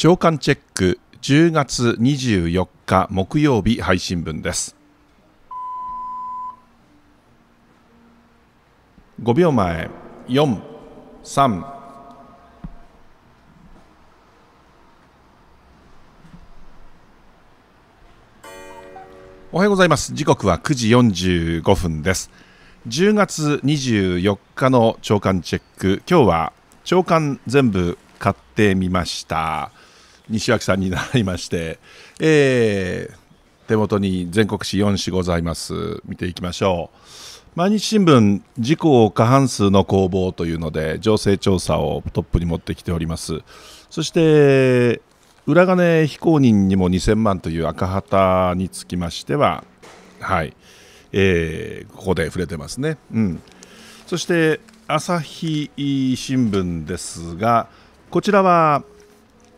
長官チェック10月24日木曜日配信分です5秒前43おはようございます時刻は9時45分です10月24日の朝刊チェック今日は朝刊全部買ってみました西脇さんに習いまして、えー、手元に全国紙4紙ございます見ていきましょう毎日新聞事故を過半数の攻防というので情勢調査をトップに持ってきておりますそして裏金非公認にも2000万という赤旗につきましてははい、えー、ここで触れてますね、うん、そして朝日新聞ですがこちらは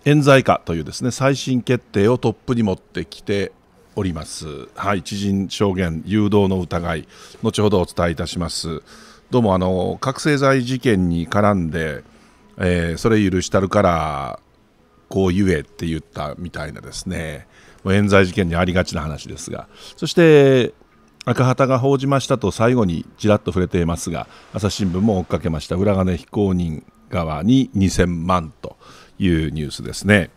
冤罪化というですね最新決定をトップに持ってきております。はい、知人証言誘導の疑い、後ほどお伝えいたします。どうもあの覚醒剤事件に絡んで、えー、それ許したるからこう言えって言ったみたいなですね、冤罪事件にありがちな話ですが、そして赤旗が報じましたと最後にちらっと触れていますが、朝日新聞も追っかけました裏金非公認側に2000万と。いうニュースですね。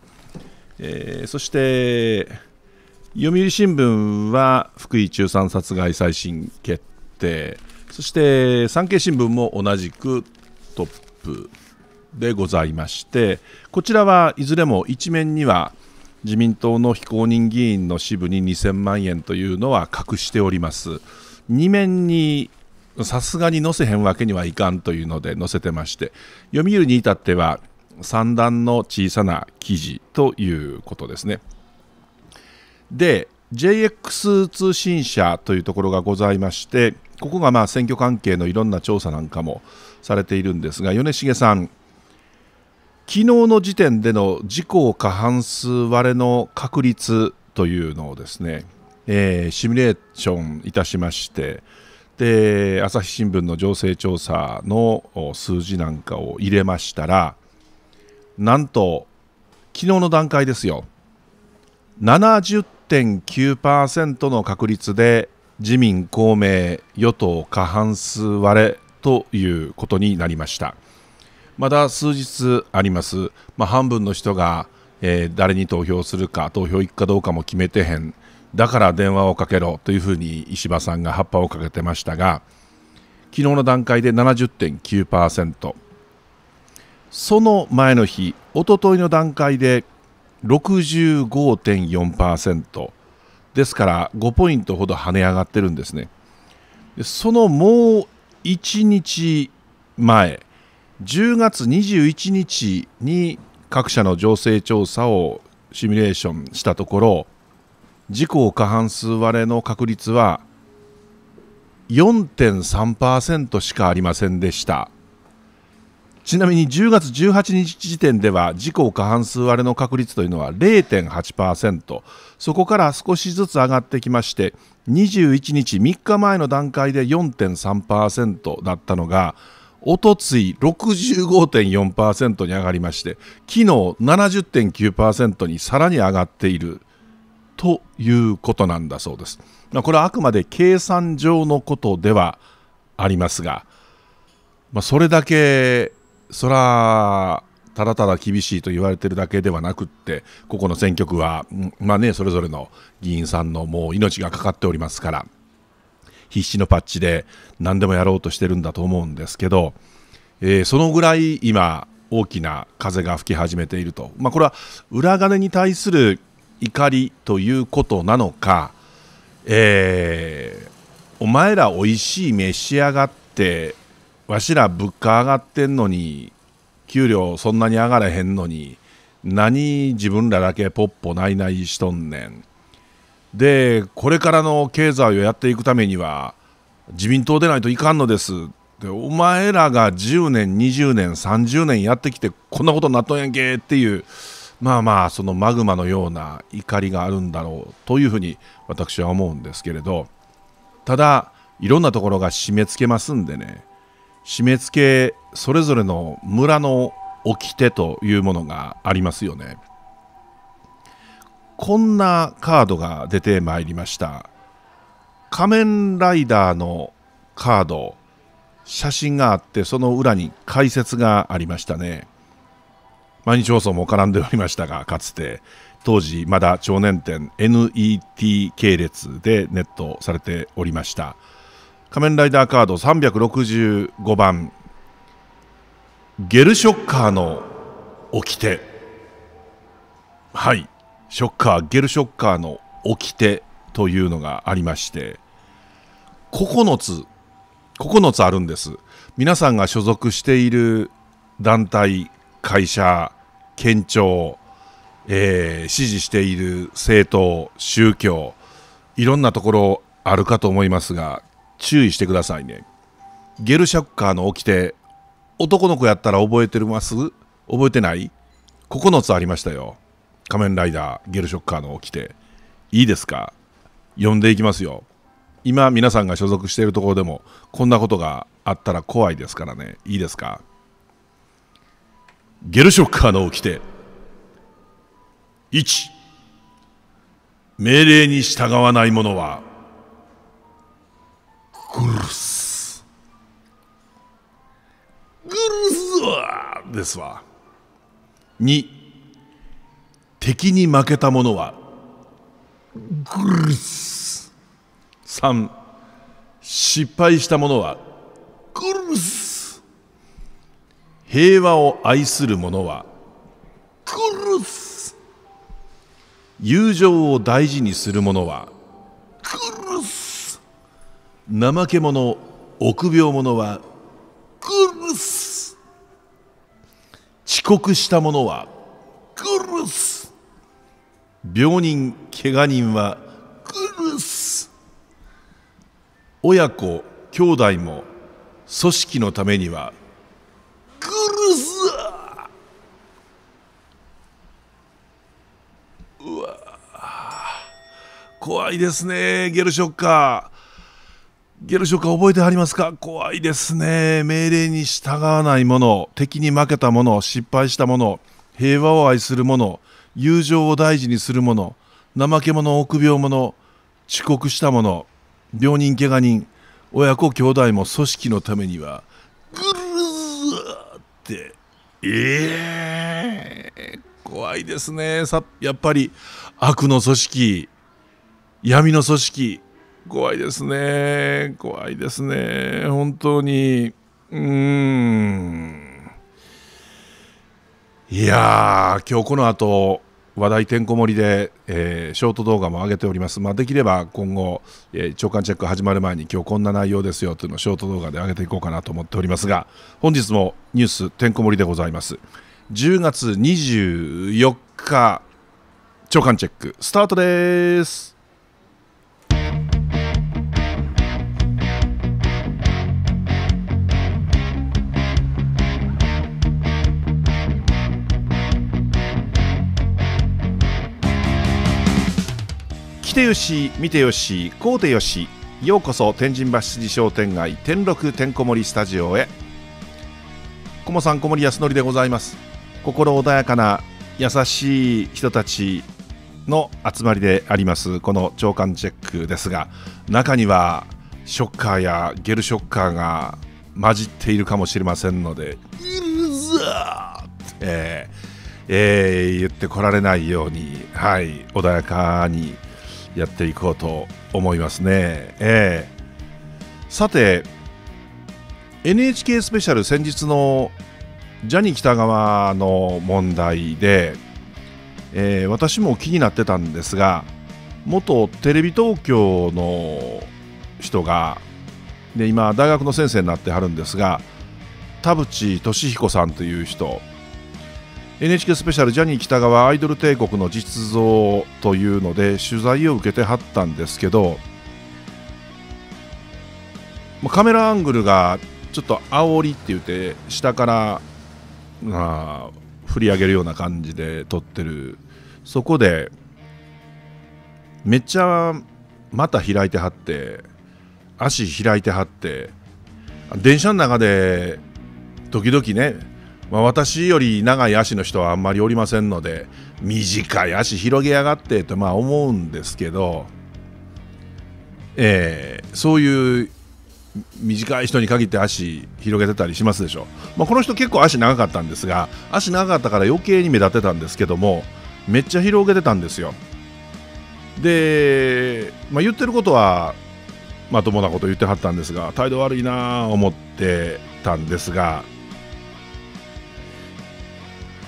えー、そして読売新聞は福井中産殺害再審決定そして産経新聞も同じくトップでございましてこちらはいずれも一面には自民党の非公認議員の支部に2000万円というのは隠しております2面にさすがに載せへんわけにはいかんというので載せてまして読売に至っては3段の小さな記事ということですね。で JX 通信社というところがございましてここがまあ選挙関係のいろんな調査なんかもされているんですが米重さん昨日の時点での自公過半数割れの確率というのをですね、えー、シミュレーションいたしましてで朝日新聞の情勢調査の数字なんかを入れましたらなんと昨日の段階ですよ70.9%の確率で自民公明与党過半数割れということになりましたまだ数日あります、まあ、半分の人が、えー、誰に投票するか投票行くかどうかも決めてへんだから電話をかけろというふうに石破さんが葉っぱをかけてましたが昨日の段階で70.9%。その前の日おとといの段階で65.4%ですから5ポイントほど跳ね上がってるんですねそのもう1日前10月21日に各社の情勢調査をシミュレーションしたところ自公過半数割れの確率は4.3%しかありませんでしたちなみに10月18日時点では自公過半数割れの確率というのは0.8%そこから少しずつ上がってきまして21日3日前の段階で4.3%だったのがおとつい65.4%に上がりまして昨日70.9%にさらに上がっているということなんだそうです。これはあくまで計算上のことではありますが、まあ、それだけそらただただ厳しいと言われてるだけではなくってここの選挙区は、まあね、それぞれの議員さんのもう命がかかっておりますから必死のパッチで何でもやろうとしてるんだと思うんですけど、えー、そのぐらい今大きな風が吹き始めていると、まあ、これは裏金に対する怒りということなのか、えー、お前らおいしい召し上がってわしら物価上がってんのに給料そんなに上がれへんのに何自分らだけポッポないないしとんねん。でこれからの経済をやっていくためには自民党でないといかんのですでお前らが10年20年30年やってきてこんなことになっとんやんけっていうまあまあそのマグマのような怒りがあるんだろうというふうに私は思うんですけれどただいろんなところが締め付けますんでね締め付けそれぞれの村の掟というものがありますよねこんなカードが出てまいりました仮面ライダーのカード写真があってその裏に解説がありましたね毎日放送も絡んでおりましたがかつて当時まだ超年店 NET 系列でネットされておりました仮面ライダーカード365番ゲルショッカーの掟はいショッカーゲルショッカーの掟というのがありまして9つ9つあるんです皆さんが所属している団体会社県庁、えー、支持している政党宗教いろんなところあるかと思いますが注意してくださいねゲルシャッカーの掟男の子やったら覚えてます覚えてない ?9 つありましたよ仮面ライダーゲルショッカーの掟いいですか呼んでいきますよ今皆さんが所属しているところでもこんなことがあったら怖いですからねいいですかゲルショッカーの掟1命令に従わない者はグルスグルスですわ2敵に負けた者はグルス3失敗した者はグルス平和を愛する者はグルス友情を大事にする者はグルス怠け者臆病者はルス遅刻した者はルス病人怪我人はルス親子兄弟も組織のためにはルスうわ怖いですねゲルショッカー。ゲルショカ覚えてはりますか怖いですね。命令に従わない者、敵に負けた者、失敗した者、平和を愛する者、友情を大事にする者、怠け者、臆病者、遅刻した者、病人、怪我人、親子、兄弟も組織のためには、ぐるーって、ええー、怖いですね。さやっぱり悪の組織、闇の組織、怖いですね。怖いですね。本当に。うーん。いやー、今日この後、話題てんこ盛りで、えー、ショート動画も上げております。まあ、できれば今後、えー、長官チェック始まる前に今日こんな内容ですよというのをショート動画で上げていこうかなと思っておりますが、本日もニュースてんこ盛りでございます。10月24日、長官チェックスタートです。てよし見てよしこうてよしようこそ天神橋筋商店街天禄てんこ盛りスタジオへこもさん小森安典でございます心穏やかな優しい人たちの集まりでありますこの長官チェックですが中にはショッカーやゲルショッカーが混じっているかもしれませんので「いるぞ!」って、えー、言ってこられないように、はい、穏やかにやっていこうと思いますね。えー、さて NHK スペシャル先日のジャニー喜多川の問題で、えー、私も気になってたんですが元テレビ東京の人がで今大学の先生になってはるんですが田淵俊彦さんという人 NHK スペシャルジャニー喜多川アイドル帝国の実像というので取材を受けてはったんですけどカメラアングルがちょっと煽りって言って下からあ振り上げるような感じで撮ってるそこでめっちゃまた開いてはって足開いてはって電車の中で時々ねまあ、私より長い足の人はあんまりおりませんので短い足広げやがってとまあ思うんですけど、えー、そういう短い人に限って足広げてたりしますでしょ、まあ、この人結構足長かったんですが足長かったから余計に目立ってたんですけどもめっちゃ広げてたんですよで、まあ、言ってることはまともなこと言ってはったんですが態度悪いなあ思ってたんですが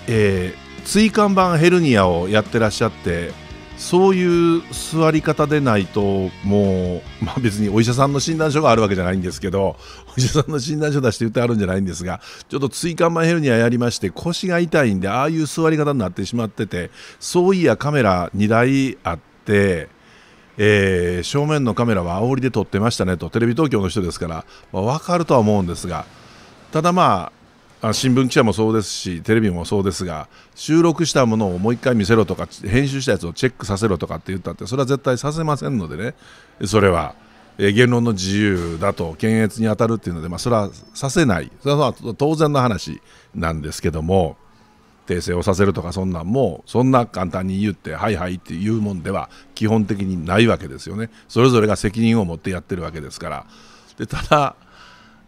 えー、椎間板ヘルニアをやってらっしゃってそういう座り方でないともう、まあ、別にお医者さんの診断書があるわけじゃないんですけど お医者さんの診断書出して言ってあるんじゃないんですがちょっと椎間板ヘルニアやりまして腰が痛いんでああいう座り方になってしまっててそういやカメラ2台あって。えー、正面のカメラは煽りで撮ってましたねとテレビ東京の人ですから、まあ、分かるとは思うんですがただまああ新聞記者もそうですしテレビもそうですが収録したものをもう一回見せろとか編集したやつをチェックさせろとかって言ったってそれは絶対させませんのでねそれは、えー、言論の自由だと検閲に当たるっていうので、まあ、それはさせないそれは当然の話なんですけども訂正をさせるとかそんなんもそんな簡単に言ってはいはいっていうもんでは基本的にないわけですよねそれぞれが責任を持ってやってるわけですからでただ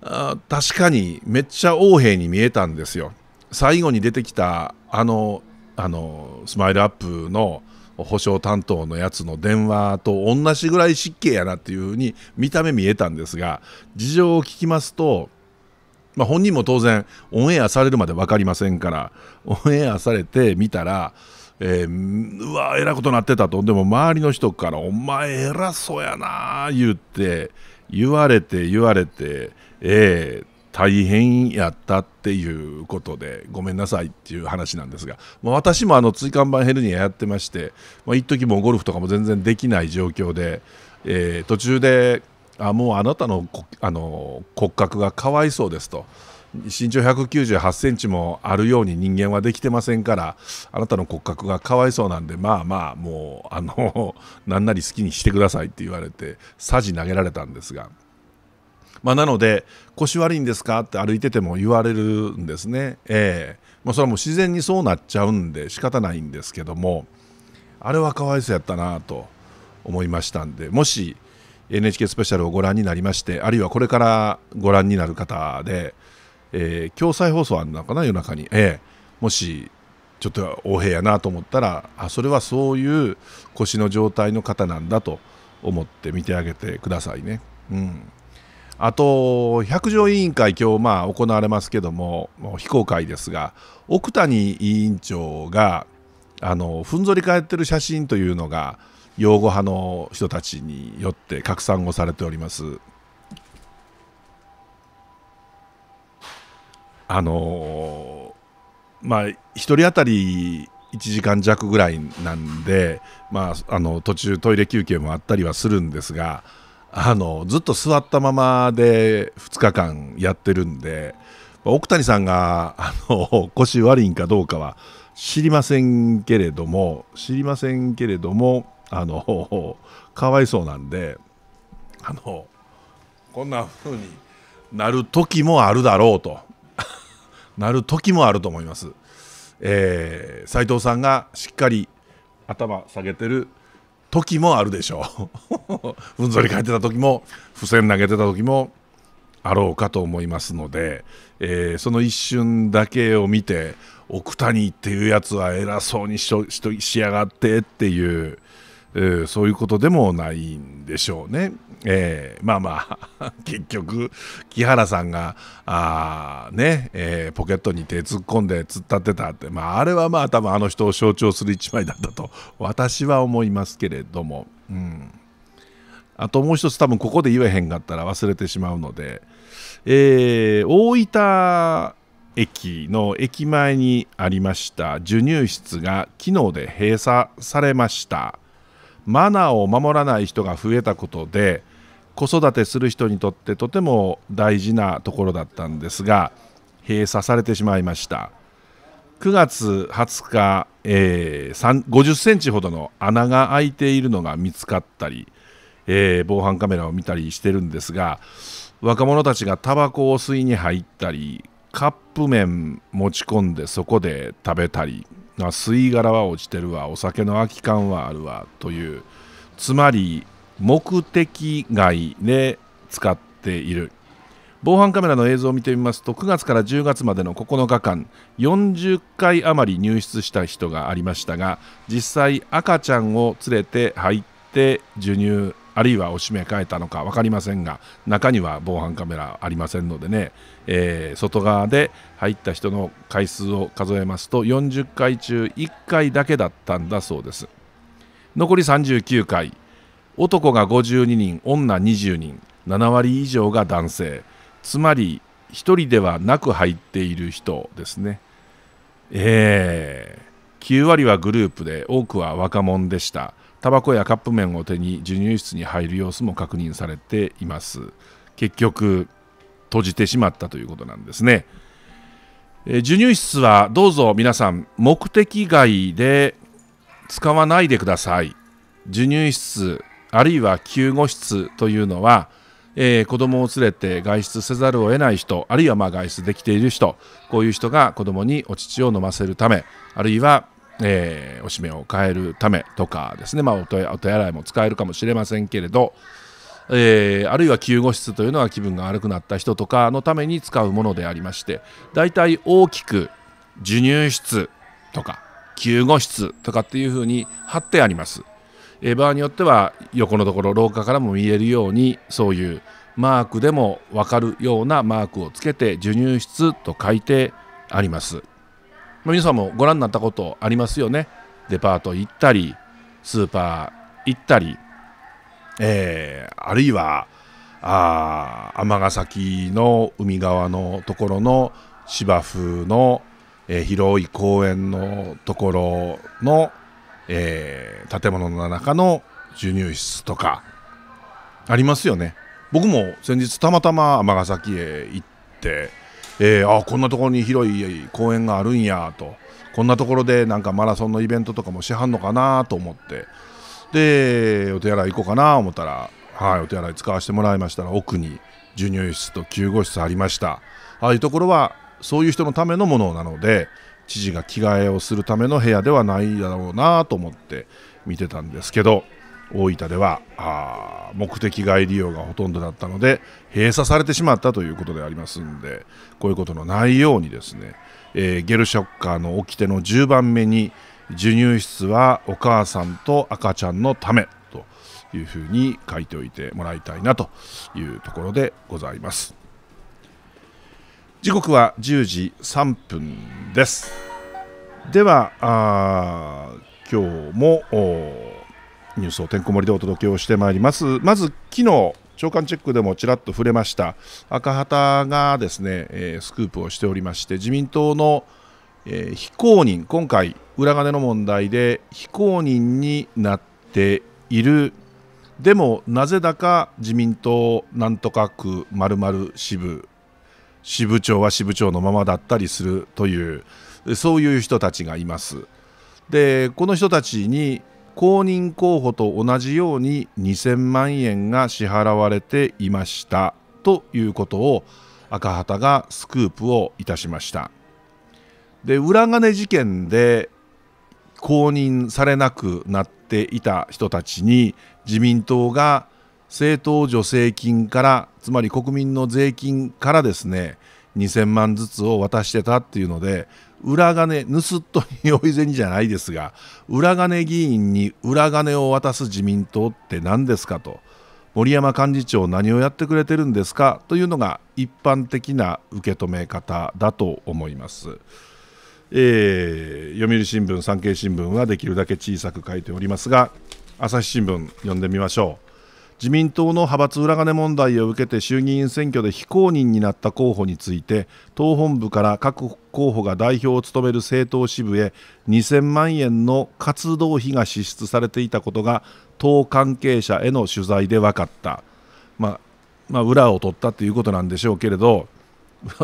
あ確かにめっちゃ横兵に見えたんですよ。最後に出てきたあのあのスマイルアップの保証担当のやつの電話と同じぐらい失敬やなっていうふうに見た目見えたんですが事情を聞きますと、まあ、本人も当然オンエアされるまで分かりませんからオンエアされてみたら、えー、うわえらいことなってたとでも周りの人から「お前偉そうやな」言って言われて言われて。えー、大変やったっていうことでごめんなさいっていう話なんですが、まあ、私もあの椎間板ヘルニアやってまして、まあ、一時もゴルフとかも全然できない状況で、えー、途中であもうあなたのあの骨格がかわいそうですと。身長198センチもあるように人間はできてませんからあなたの骨格がかわいそうなんでまあまあもうあの 何なり好きにしてくださいって言われてさじ投げられたんですがまあ、なので腰悪いんですかって歩いてても言われるんですね、えーまあ、それはもう自然にそうなっちゃうんで仕方ないんですけどもあれはかわいそうやったなと思いましたんでもし NHK スペシャルをご覧になりましてあるいはこれからご覧になる方で、えー、共催放送あるのかな夜中に、えー、もしちょっと横柄やなと思ったらあそれはそういう腰の状態の方なんだと思って見てあげてくださいね。うんあと百条委員会今日まあ行われますけども非公開ですが奥谷委員長があのふんぞり返ってる写真というのが擁護派の人たちによって拡散をされております。あのまあ1人当たり1時間弱ぐらいなんで、まあ、あの途中トイレ休憩もあったりはするんですが。あのずっと座ったままで2日間やってるんで奥谷さんがあの 腰悪いんかどうかは知りませんけれども知りませんけれどもあのかわいそうなんであのこんな風になる時もあるだろうと なる時もあると思います。えー、斉藤さんがしっかり頭下げてる時もあるでしょうう んぞり返ってた時も付箋投げてた時もあろうかと思いますので、えー、その一瞬だけを見て奥谷っていうやつは偉そうにしししやがってっていう、えー、そういうことでもないんでしょうね。えー、まあまあ、結局、木原さんが、あね、えー、ポケットに手突っ込んで突っ立ってたって、まあ、あれはまあ多分あの人を象徴する一枚だったと、私は思いますけれども、うん。あともう一つ多分ここで言えへんかったら忘れてしまうので、えー、大分駅の駅前にありました授乳室が昨日で閉鎖されました。マナーを守らない人が増えたことで子育てする人にとってとても大事なところだったんですが閉鎖されてしまいました9月20日、えー、50センチほどの穴が開いているのが見つかったり、えー、防犯カメラを見たりしてるんですが若者たちがタバコを吸いに入ったりカップ麺持ち込んでそこで食べたり吸い殻は落ちてるわお酒の空き缶はあるわというつまり目的外で使っている防犯カメラの映像を見てみますと9月から10月までの9日間40回余り入室した人がありましたが実際赤ちゃんを連れて入って授乳あるいはおしめ替えたのか分かりませんが中には防犯カメラありませんのでね、えー、外側で入った人の回数を数えますと40回中1回だけだったんだそうです残り39回男が52人女20人7割以上が男性つまり1人ではなく入っている人ですねえー、9割はグループで多くは若者でしたタバコやカップ麺を手に授乳室に入る様子も確認されています結局閉じてしまったということなんですね、えー、授乳室はどうぞ皆さん目的外で使わないでください授乳室あるいは救護室というのは、えー、子供を連れて外出せざるを得ない人あるいはま外出できている人こういう人が子供にお乳を飲ませるためあるいは、えー、おしめを変えるためとかですね、まあ、お手洗いも使えるかもしれませんけれど、えー、あるいは救護室というのは気分が悪くなった人とかのために使うものでありまして大体大きく授乳室とか救護室とかっていうふうに貼ってあります。え場合によっては横のところ廊下からも見えるようにそういうマークでも分かるようなマークをつけて授乳室と書いてあります、まあ、皆さんもご覧になったことありますよねデパート行ったりスーパー行ったり、えー、あるいは尼崎の海側のところの芝生の、えー、広い公園のところのえー、建物の中の授乳室とかありますよね僕も先日たまたま尼崎へ行って、えー、あこんなところに広い公園があるんやとこんなところでなんかマラソンのイベントとかもしはんのかなと思ってでお手洗い行こうかな思ったら、はい、お手洗い使わせてもらいましたら奥に授乳室と救護室ありましたああいうところはそういう人のためのものなので知事が着替えをするための部屋ではないだろうなと思って見てたんですけど大分ではあ目的外利用がほとんどだったので閉鎖されてしまったということでありますんでこういうことのないようにですね、えー、ゲルショッカーの掟の10番目に授乳室はお母さんと赤ちゃんのためというふうに書いておいてもらいたいなというところでございます。時刻は10時3分ですでは今日もニュースをてんこ盛りでお届けをしてまいりますまず昨日長官チェックでもちらっと触れました赤旗がですね、えー、スクープをしておりまして自民党の、えー、非公認今回裏金の問題で非公認になっているでもなぜだか自民党なんとか区まる支部支部長は支部長のままだったりするというそういう人たちがいます。でこの人たちに公認候補と同じように2000万円が支払われていましたということを赤旗がスクープをいたしましたで裏金事件で公認されなくなっていた人たちに自民党が政党助成金からつまり国民の税金からですね2000万ずつを渡してたっていうので裏金盗っ人に追い銭じゃないですが裏金議員に裏金を渡す自民党って何ですかと森山幹事長何をやってくれてるんですかというのが一般的な受け止め方だと思います。えー、読売新聞、産経新聞はできるだけ小さく書いておりますが朝日新聞読んでみましょう。自民党の派閥裏金問題を受けて衆議院選挙で非公認になった候補について党本部から各候補が代表を務める政党支部へ2000万円の活動費が支出されていたことが党関係者への取材で分かった、まあ、まあ、裏を取ったということなんでしょうけれど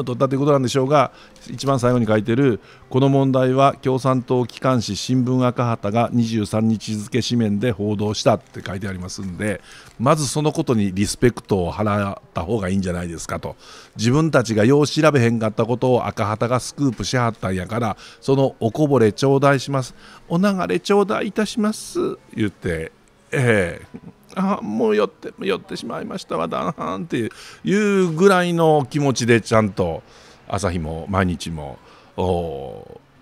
取ったということなんでしょうが一番最後に書いてるこの問題は共産党機関紙新聞赤旗が23日付紙面で報道したって書いてありますんでまずそのことにリスペクトを払った方がいいんじゃないですかと自分たちがよう調べへんかったことを赤旗がスクープしはったんやからそのおこぼれ頂戴しますお流れ頂戴いたします言ってええーあもう酔って酔ってしまいましたわだなんっていうぐらいの気持ちでちゃんと朝日も毎日も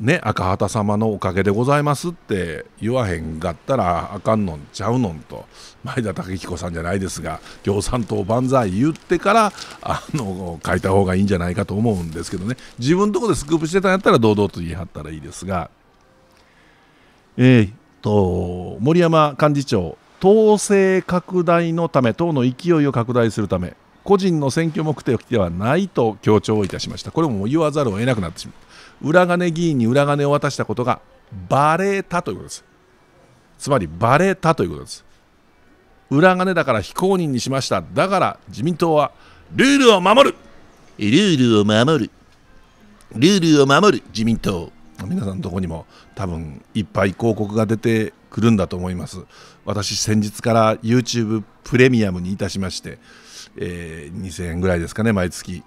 ね赤旗様のおかげでございますって言わへんかったらあかんのんちゃうのんと前田武彦さんじゃないですが共産党万歳言ってからあの書いた方がいいんじゃないかと思うんですけどね自分のとこでスクープしてたんやったら堂々と言い張ったらいいですが。えー、と森山幹事長統制拡大のため党の勢いを拡大するため個人の選挙目的ではないと強調いたしましたこれも言わざるを得なくなってしまう裏金議員に裏金を渡したことがバレたということですつまりバレたということです裏金だから非公認にしましただから自民党はルールを守るルールを守るルールを守る自民党皆さんのとこにも多分いっぱい広告が出て来るんだと思います私先日から YouTube プレミアムにいたしまして、えー、2000円ぐらいですかね毎月、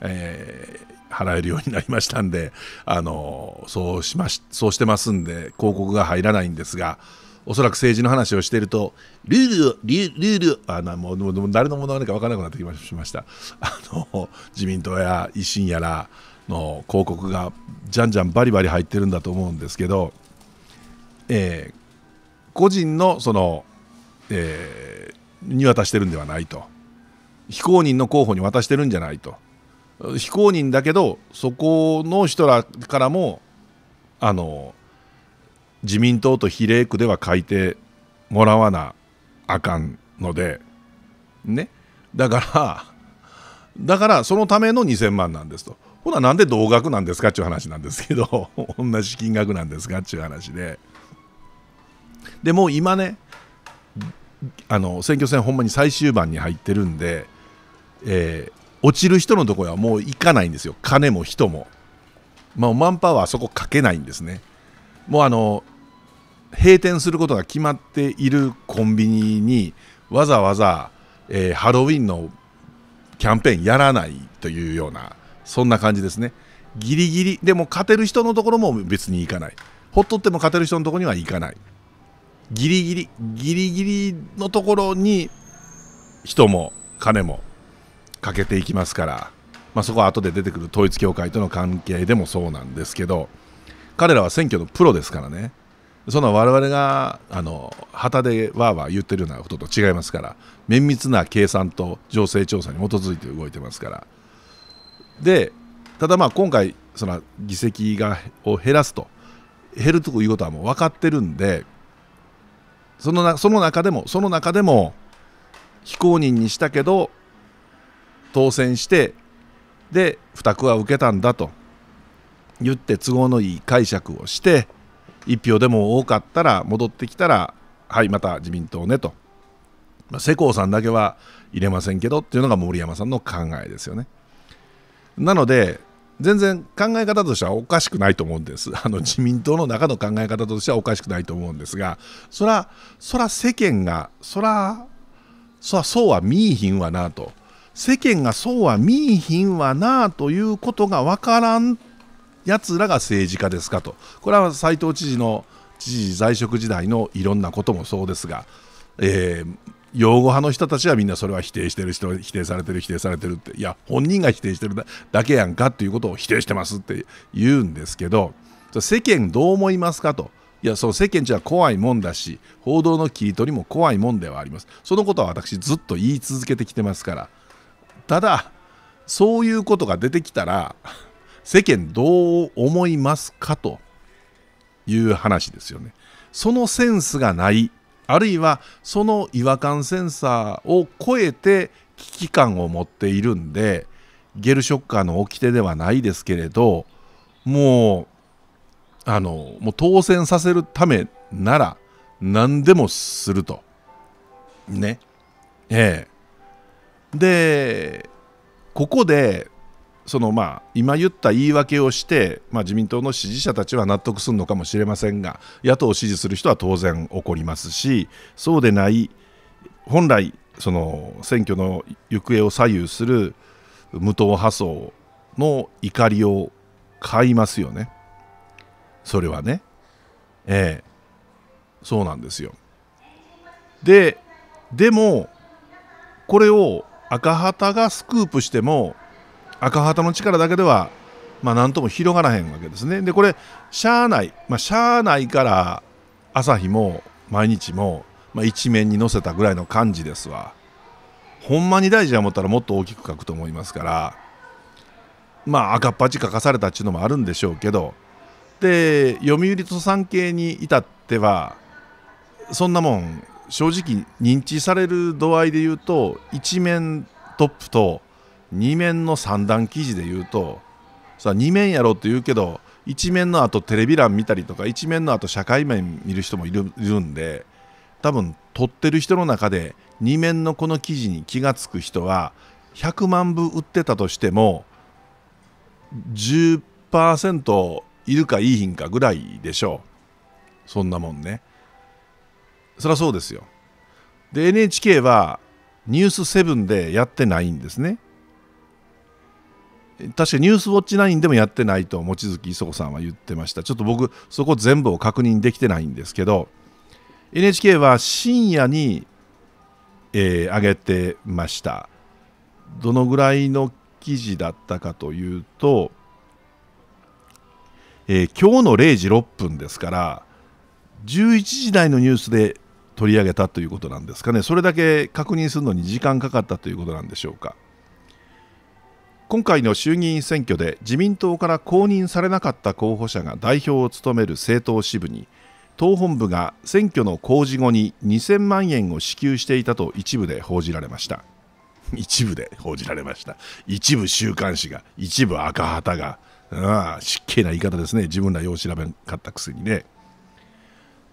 えー、払えるようになりましたんであのそうしましそうしてますんで広告が入らないんですがおそらく政治の話をしていると、ルール、ルール、ルール、あのもう誰のものなのか分からなくなってきました。あの自民党や維新やらの広告がじゃんじゃんバリバリ入ってるんだと思うんですけど、えー、個人のその、えー、に渡してるんではないと非公認の候補に渡してるんじゃないと非公認だけどそこの人らからもあの自民党と比例区では書いてもらわなあかんのでねだから だからそのための2000万なんですとほななんで同額なんですかっていう話なんですけど 同じ金額なんですかっていう話ででも今ねあの選挙戦ほんまに最終盤に入ってるんで、えー、落ちる人のところはもう行かないんですよ金も人も、まあ、マンパワーそこかけないんですねもうあの閉店することが決まっているコンビニにわざわざ、えー、ハロウィンのキャンペーンやらないというようなそんな感じですねギリギリでも勝てる人のところも別に行かないほっとっても勝てる人のところには行かないギリギリギリギリのところに人も金もかけていきますから、まあ、そこは後で出てくる統一教会との関係でもそうなんですけど彼らは選挙のプロですからねその我々があの旗でわーわー言ってるようなことと違いますから綿密な計算と情勢調査に基づいて動いてますからでただまあ今回その議席がを減らすと減るということはもう分かってるんでそのなその中でもその中でも非公認にしたけど当選してで負託は受けたんだと言って都合のいい解釈をして1票でも多かったら戻ってきたらはいまた自民党ねと、まあ、世耕さんだけは入れませんけどっていうのが森山さんの考えですよね。なので全然考え方としてはおかしくないと思うんです。あの自民党の中の考え方としてはおかしくないと思うんですが、そら、そら世間が、そら、そらそうは見いひんわなと。世間がそうは見いひんわなということがわからんやつらが政治家ですかと。これは斎藤知事の知事在職時代のいろんなこともそうですが、えー、擁護派の人たちはみんなそれは否定してる人否定されてる否定されてるっていや本人が否定してるだけやんかっていうことを否定してますって言うんですけど世間どう思いますかといやそう世間じゃ怖いもんだし報道の切り取りも怖いもんではありますそのことは私ずっと言い続けてきてますからただそういうことが出てきたら世間どう思いますかという話ですよねそのセンスがないあるいはその違和感センサーを超えて危機感を持っているんでゲルショッカーの掟ではないですけれどもうあのもう当選させるためなら何でもするとねええでここでそのまあ今言った言い訳をして、まあ、自民党の支持者たちは納得するのかもしれませんが野党を支持する人は当然怒りますしそうでない本来その選挙の行方を左右する無党派層の怒りを買いますよねそれはねええそうなんですよででもこれを赤旗がスクープしても赤旗の力だけでは、まあ、何とも広がらへんわけですね。でこれ社内、まあ、社内から朝日も毎日も、まあ、一面に載せたぐらいの感じですわ。ほんまに大事や思ったらもっと大きく書くと思いますからまあ赤っ端書かされたっちゅうのもあるんでしょうけどで読売と産経に至ってはそんなもん正直認知される度合いで言うと一面トップと2面の3段記事で言うとさ2面やろうって言うけど1面のあとテレビ欄見たりとか1面のあと社会面見る人もいるんで多分撮ってる人の中で2面のこの記事に気が付く人は100万部売ってたとしても10%いるかいいひんかぐらいでしょうそんなもんねそりゃそうですよで NHK はニュース7でやってないんですね確かニュースウォッチ9でもやってないと望月磯子さんは言ってましたちょっと僕そこ全部を確認できてないんですけど NHK は深夜に、えー、上げてましたどのぐらいの記事だったかというと、えー、今日の0時6分ですから11時台のニュースで取り上げたということなんですかねそれだけ確認するのに時間かかったということなんでしょうか。今回の衆議院選挙で自民党から公認されなかった候補者が代表を務める政党支部に党本部が選挙の公示後に2000万円を支給していたと一部で報じられました一部で報じられました一部週刊誌が一部赤旗がああ失敬な言い方ですね自分らよう調べんかったくせにね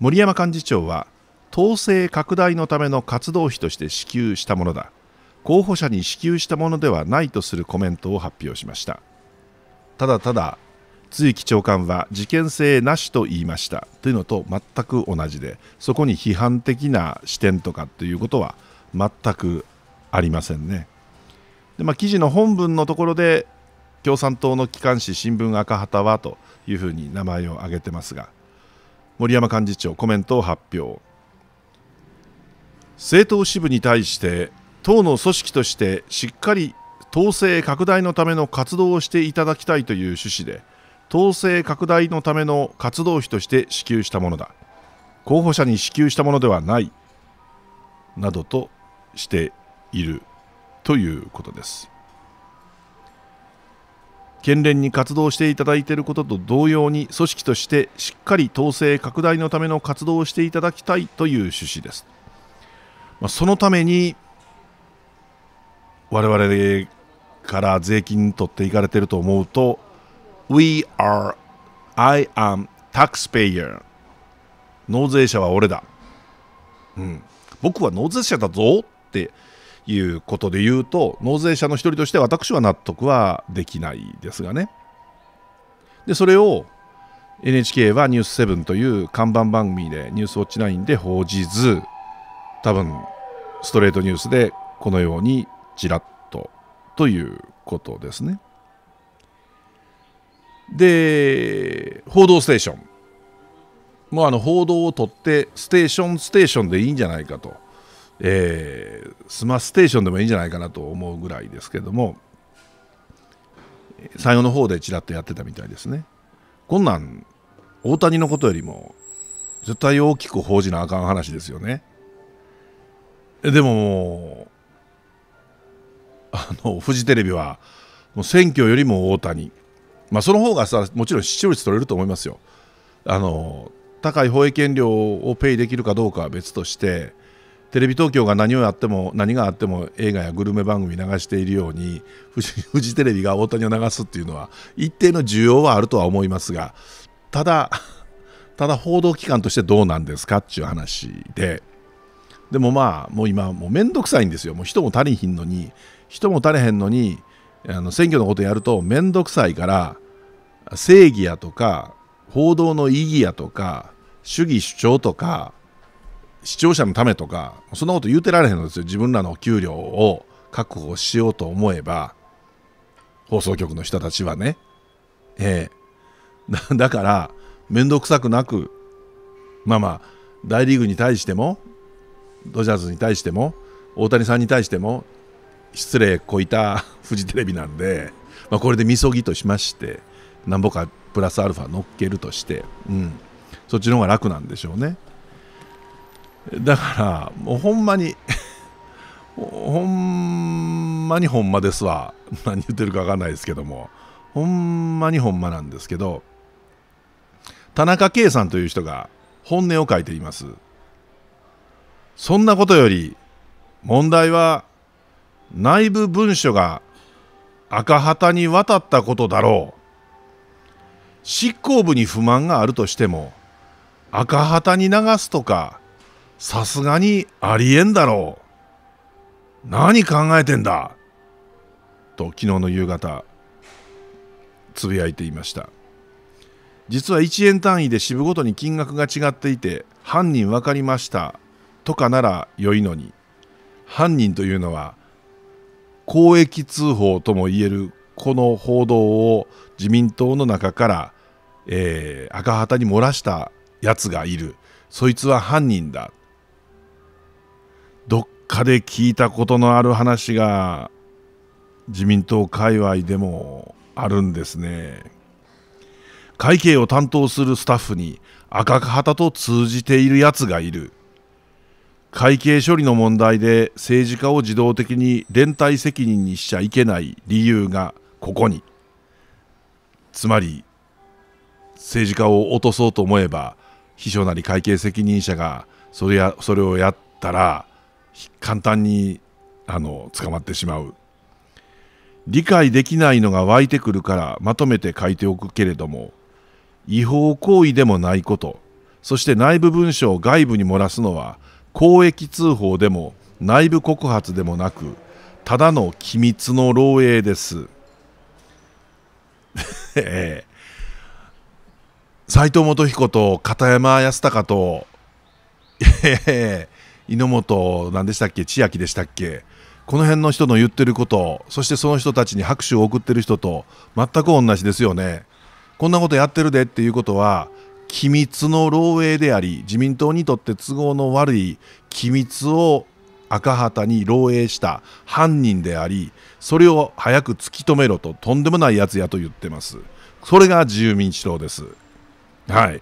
森山幹事長は統制拡大のための活動費として支給したものだ候補者に支給したものではないとするコメントを発表しましたただただ露木長官は事件性なしと言いましたというのと全く同じでそこに批判的な視点とかということは全くありませんねで、まあ、記事の本文のところで共産党の機関紙新聞赤旗はというふうに名前を挙げてますが森山幹事長コメントを発表政党支部に対して党の組織としてしっかり統制拡大のための活動をしていただきたいという趣旨で統制拡大のための活動費として支給したものだ候補者に支給したものではないなどとしているということです県連に活動していただいていることと同様に組織としてしっかり統制拡大のための活動をしていただきたいという趣旨です、まあ、そのために我々から税金取っていかれてると思うと We are I am taxpayer 納税者は俺だ、うん、僕は納税者だぞっていうことで言うと納税者の一人として私は納得はできないですがねでそれを NHK は「ニュース7という看板番組で「ニュースウォッチ9」で報じず多分ストレートニュースでこのようにちらっとということですね。で、報道ステーション。もうあの報道を取って、ステーションステーションでいいんじゃないかと、えー、スマステーションでもいいんじゃないかなと思うぐらいですけども、最後の方でちらっとやってたみたいですね。こんなん大谷のことよりも絶対大きく報じなあかん話ですよね。でもあのフジテレビはもう選挙よりも大谷、まあ、その方がさもちろん視聴率取れると思いますよあの高い放映権料をペイできるかどうかは別としてテレビ東京が何をやっても何があっても映画やグルメ番組流しているように フジテレビが大谷を流すっていうのは一定の需要はあるとは思いますがただただ報道機関としてどうなんですかっていう話ででもまあもう今もう面倒くさいんですよもう人も足りひんのに人も足れへんのにあの選挙のことやると面倒くさいから正義やとか報道の意義やとか主義主張とか視聴者のためとかそんなこと言うてられへんのですよ自分らの給料を確保しようと思えば放送局の人たちはねええだから面倒くさくなくまあまあ大リーグに対してもドジャースに対しても大谷さんに対しても失礼こいた フジテレビなんで、まあ、これでみそぎとしましてなんぼかプラスアルファ乗っけるとして、うん、そっちの方が楽なんでしょうねだからもうほんまに ほんまにほんまですわ何言ってるか分かんないですけどもほんまにほんまなんですけど田中圭さんという人が本音を書いていますそんなことより問題は内部文書が赤旗に渡ったことだろう執行部に不満があるとしても赤旗に流すとかさすがにありえんだろう何考えてんだと昨日の夕方つぶやいていました実は1円単位で支部ごとに金額が違っていて犯人分かりましたとかなら良いのに犯人というのは公益通報ともいえるこの報道を自民党の中から、えー、赤旗に漏らしたやつがいるそいつは犯人だどっかで聞いたことのある話が自民党界隈でもあるんですね会計を担当するスタッフに赤旗と通じているやつがいる会計処理の問題で政治家を自動的に連帯責任にしちゃいけない理由がここにつまり政治家を落とそうと思えば秘書なり会計責任者がそれやそれをやったら簡単にあの捕まってしまう理解できないのが湧いてくるからまとめて書いておくけれども違法行為でもないことそして内部文書を外部に漏らすのは公益通報でも内部告発でもなくただの機密の漏洩です。ええ斎藤元彦と片山康隆と、え榎本何でしたっけ千秋でしたっけこの辺の人の言ってることそしてその人たちに拍手を送ってる人と全く同じですよねこんなことやってるでっていうことは機密の漏洩であり自民党にとって都合の悪い機密を赤旗に漏洩した犯人でありそれを早く突き止めろととんでもないやつやと言ってますそれが自由民主党ですはい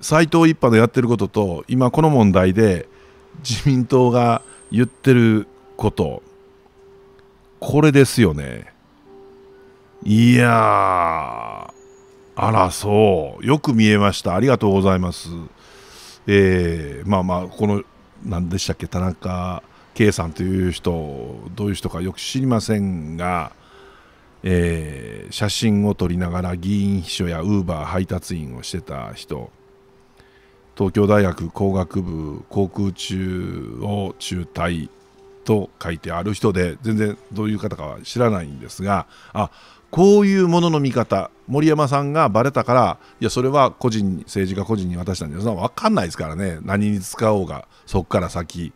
斎藤一派のやってることと今この問題で自民党が言ってることこれですよねいやーあらそうよく見えましたありがとうございますえー、まあまあこの何でしたっけ田中圭さんという人どういう人かよく知りませんが、えー、写真を撮りながら議員秘書やウーバー配達員をしてた人東京大学工学部航空中を中退と書いてある人で全然どういう方かは知らないんですがあこういうものの見方森山さんがバレたからいやそれは個人政治家個人に渡したんじよ分かんないですからね何に使おうがそこから先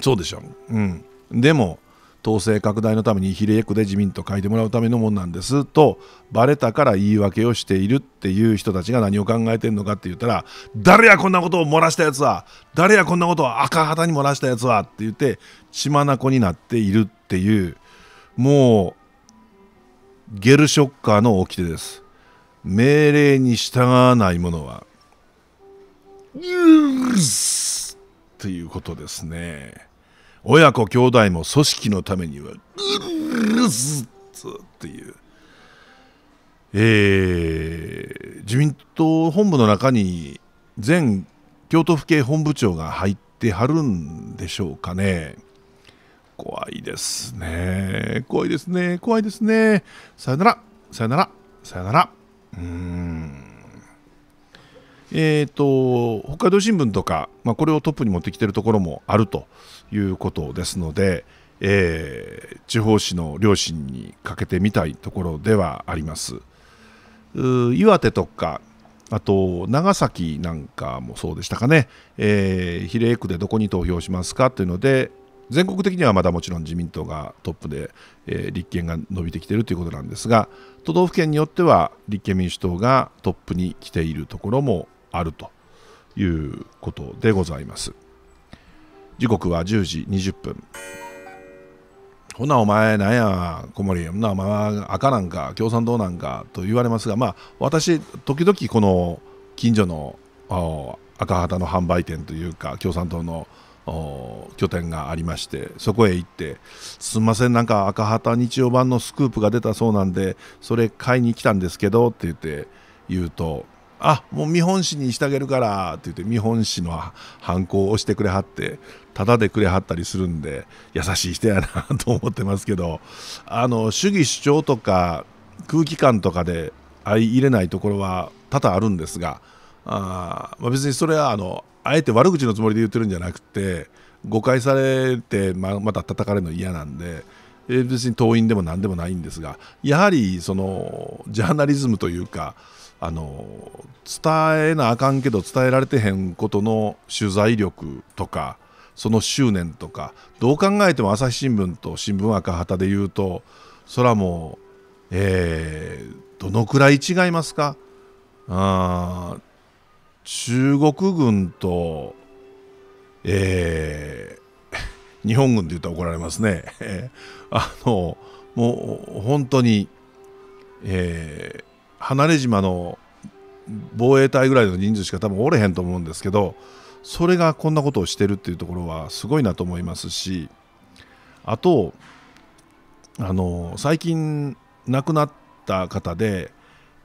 そうでしょうんでも統制拡大のために比例区で自民党書いてもらうためのもんなんですとバレたから言い訳をしているっていう人たちが何を考えてるのかって言ったら誰やこんなことを漏らしたやつは誰やこんなことを赤旗に漏らしたやつはって言って血眼になっているっていうもうゲルショッカーの掟です命令に従わない者はということですね親子兄弟も組織のためにはっていうえー、自民党本部の中に前京都府警本部長が入ってはるんでしょうかね。怖いですね。怖いですね。怖いですね。さよなら。さよなら。さよなら。うん。えっ、ー、と、北海道新聞とか、まあ、これをトップに持ってきてるところもあるということですので、えー、地方紙の両親にかけてみたいところではあります。岩手とかあと長崎なんかもそうでしたかね、えー、比例区でどこに投票しますかというので、全国的にはまだもちろん自民党がトップで、えー、立憲が伸びてきているということなんですが都道府県によっては立憲民主党がトップに来ているところもあるということでございます時刻は10時20分ほなお前なんや小森ほなお前は赤なんか共産党なんかと言われますがまあ私時々この近所の赤旗の販売店というか共産党の拠点がありましてそこへ行ってすみませんなんか赤旗日曜版のスクープが出たそうなんでそれ買いに来たんですけどって言って言うとあもう見本紙にしてあげるからって言って見本紙の犯行を押してくれはってタダでくれはったりするんで優しい人やなと思ってますけどあの主義主張とか空気感とかで相入れないところは多々あるんですがあ、まあ、別にそれはあのあえて悪口のつもりで言ってるんじゃなくて誤解されてままた叩かれるの嫌なんで。別に党員でも何でもないんですがやはりそのジャーナリズムというかあの伝えなあかんけど伝えられてへんことの取材力とかその執念とかどう考えても朝日新聞と新聞赤旗で言うとそれはもう、えー、どのくらい違いますかあ中国軍と、えー、日本軍で言ったら怒られますね。あの、もう本当に、えー、離れ島の防衛隊ぐらいの人数しか多分おれへんと思うんですけど、それがこんなことをしてるっていうところはすごいなと思いますし、あと、あの、最近亡くなった方で、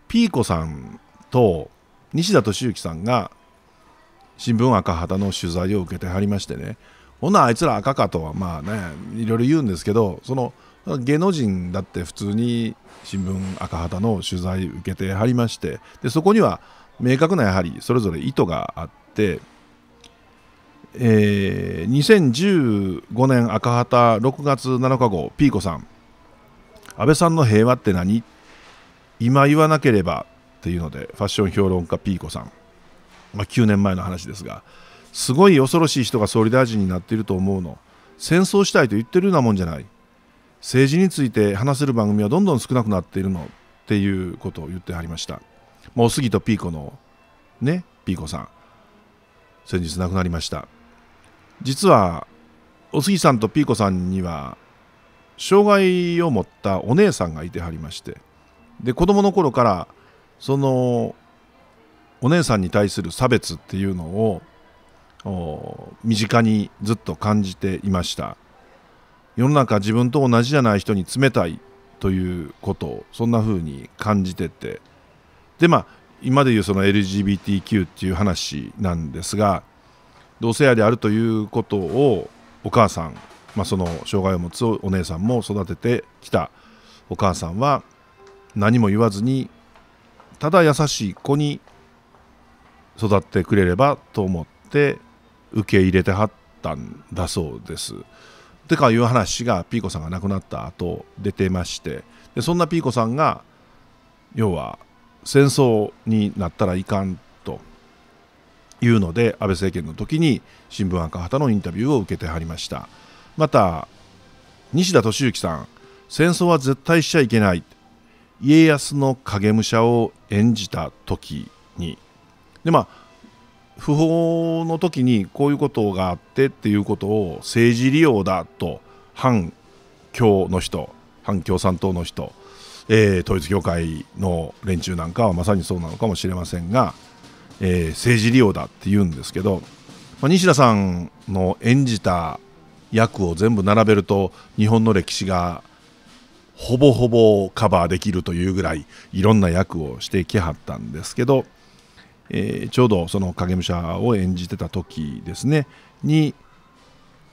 ピーコさんと、西田敏行さんが新聞赤旗の取材を受けてはりましてねほなあいつら赤かとはまあねいろいろ言うんですけどその芸能人だって普通に新聞赤旗の取材受けてはりましてでそこには明確なやはりそれぞれ意図があって、えー、2015年赤旗6月7日号ピーコさん安倍さんの平和って何今言わなければっていうのでファッション評論家ピーコさん、まあ、9年前の話ですがすごい恐ろしい人が総理大臣になっていると思うの戦争したいと言ってるようなもんじゃない政治について話せる番組はどんどん少なくなっているのっていうことを言ってはりましたもう杉とピーコのねピーコさん先日亡くなりました実はお杉さんとピーコさんには障害を持ったお姉さんがいてはりましてで子供の頃からそのお姉さんに対する差別っていうのを身近にずっと感じていました世の中自分と同じじゃない人に冷たいということをそんな風に感じててでまあ今でいうその LGBTQ っていう話なんですが同性愛であるということをお母さん、まあ、その障害を持つお姉さんも育ててきたお母さんは何も言わずにただ優しい子に育ってくれればと思って受け入れてはったんだそうです。てかいう話がピーコさんが亡くなった後出てましてでそんなピーコさんが要は戦争になったらいかんというので安倍政権の時に新聞赤旗のインタビューを受けてはりましたまた西田敏行さん戦争は絶対しちゃいけない家康の影武者を演じた時にでまあ不法の時にこういうことがあってっていうことを政治利用だと反共の人反共産党の人、えー、統一教会の連中なんかはまさにそうなのかもしれませんが、えー、政治利用だって言うんですけど、まあ、西田さんの演じた役を全部並べると日本の歴史がほぼほぼカバーできるというぐらいいろんな役をしてきはったんですけど、えー、ちょうどその影武者を演じてた時ですねに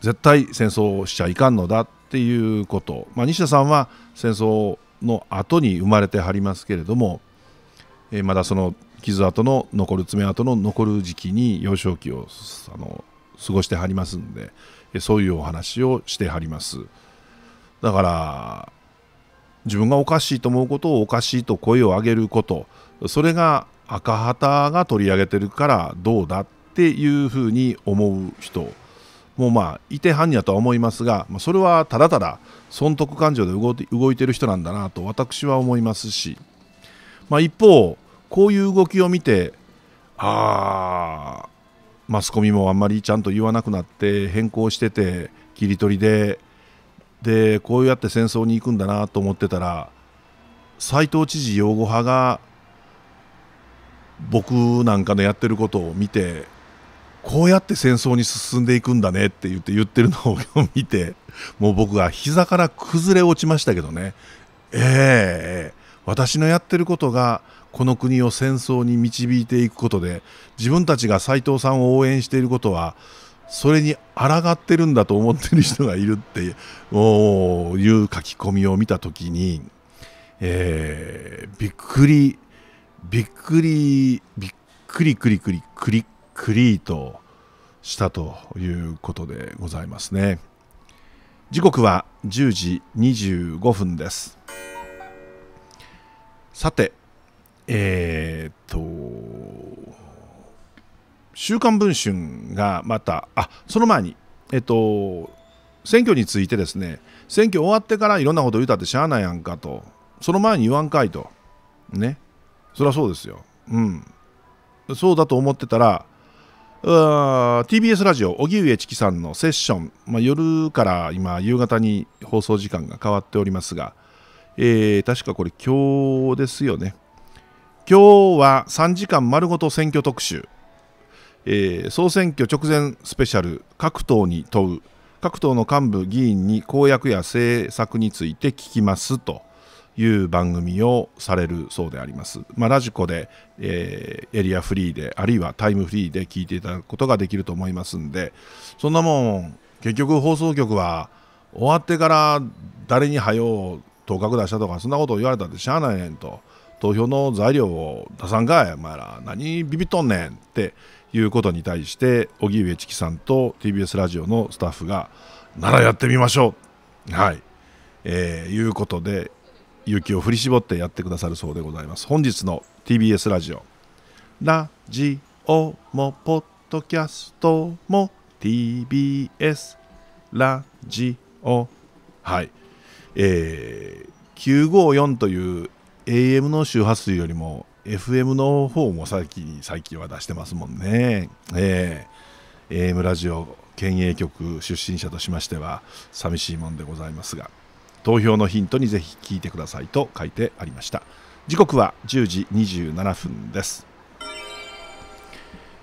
絶対戦争をしちゃいかんのだっていうこと、まあ、西田さんは戦争の後に生まれてはりますけれども、えー、まだその傷跡の残る爪痕の残る時期に幼少期をあの過ごしてはりますんでそういうお話をしてはります。だから自分がおかしいと思うことをおかしいと声を上げることそれが赤旗が取り上げてるからどうだっていうふうに思う人もうまあいてはんやとは思いますがそれはただただ損得感情で動いて動いてる人なんだなと私は思いますし、まあ、一方こういう動きを見てああマスコミもあんまりちゃんと言わなくなって変更してて切り取りででこうやって戦争に行くんだなと思ってたら斎藤知事擁護派が僕なんかのやってることを見てこうやって戦争に進んでいくんだねって言って言ってるのを見てもう僕が膝から崩れ落ちましたけどねええ私のやってることがこの国を戦争に導いていくことで自分たちが斎藤さんを応援していることはそれに抗ってるんだと思ってる人がいるっていう書き込みを見た時に、えー、びっくりびっくりびっくりくりくりくりくりとしたということでございますね時刻は10時25分ですさてえー、っと週刊文春がまた、あその前に、えっと、選挙についてですね、選挙終わってからいろんなこと言うたってしゃあないやんかと、その前に言わんかいと、ね、そりゃそうですよ、うん、そうだと思ってたら、TBS ラジオ、荻上チキさんのセッション、まあ、夜から今、夕方に放送時間が変わっておりますが、えー、確かこれ、今日ですよね。今日は3時間丸ごと選挙特集。えー、総選挙直前スペシャル各党に問う各党の幹部議員に公約や政策について聞きますという番組をされるそうであります、まあ、ラジコで、えー、エリアフリーであるいはタイムフリーで聞いていただくことができると思いますんでそんなもん結局放送局は終わってから誰に早う当確出したとかそんなことを言われたってしゃあないねんと投票の材料を出さんかいお前ら何ビビっとんねんっていうことに対して荻上知キさんと TBS ラジオのスタッフが「ならやってみましょう!」はい、えー、いうことで勇気を振り絞ってやってくださるそうでございます本日の TBS ラジオラジオもポッドキャストも TBS ラジオはいえー、954という AM の周波数よりも FM の方も最近最近は出してますもんね、えー、AM ラジオ県営局出身者としましては寂しいもんでございますが投票のヒントにぜひ聞いてくださいと書いてありました時刻は10時27分です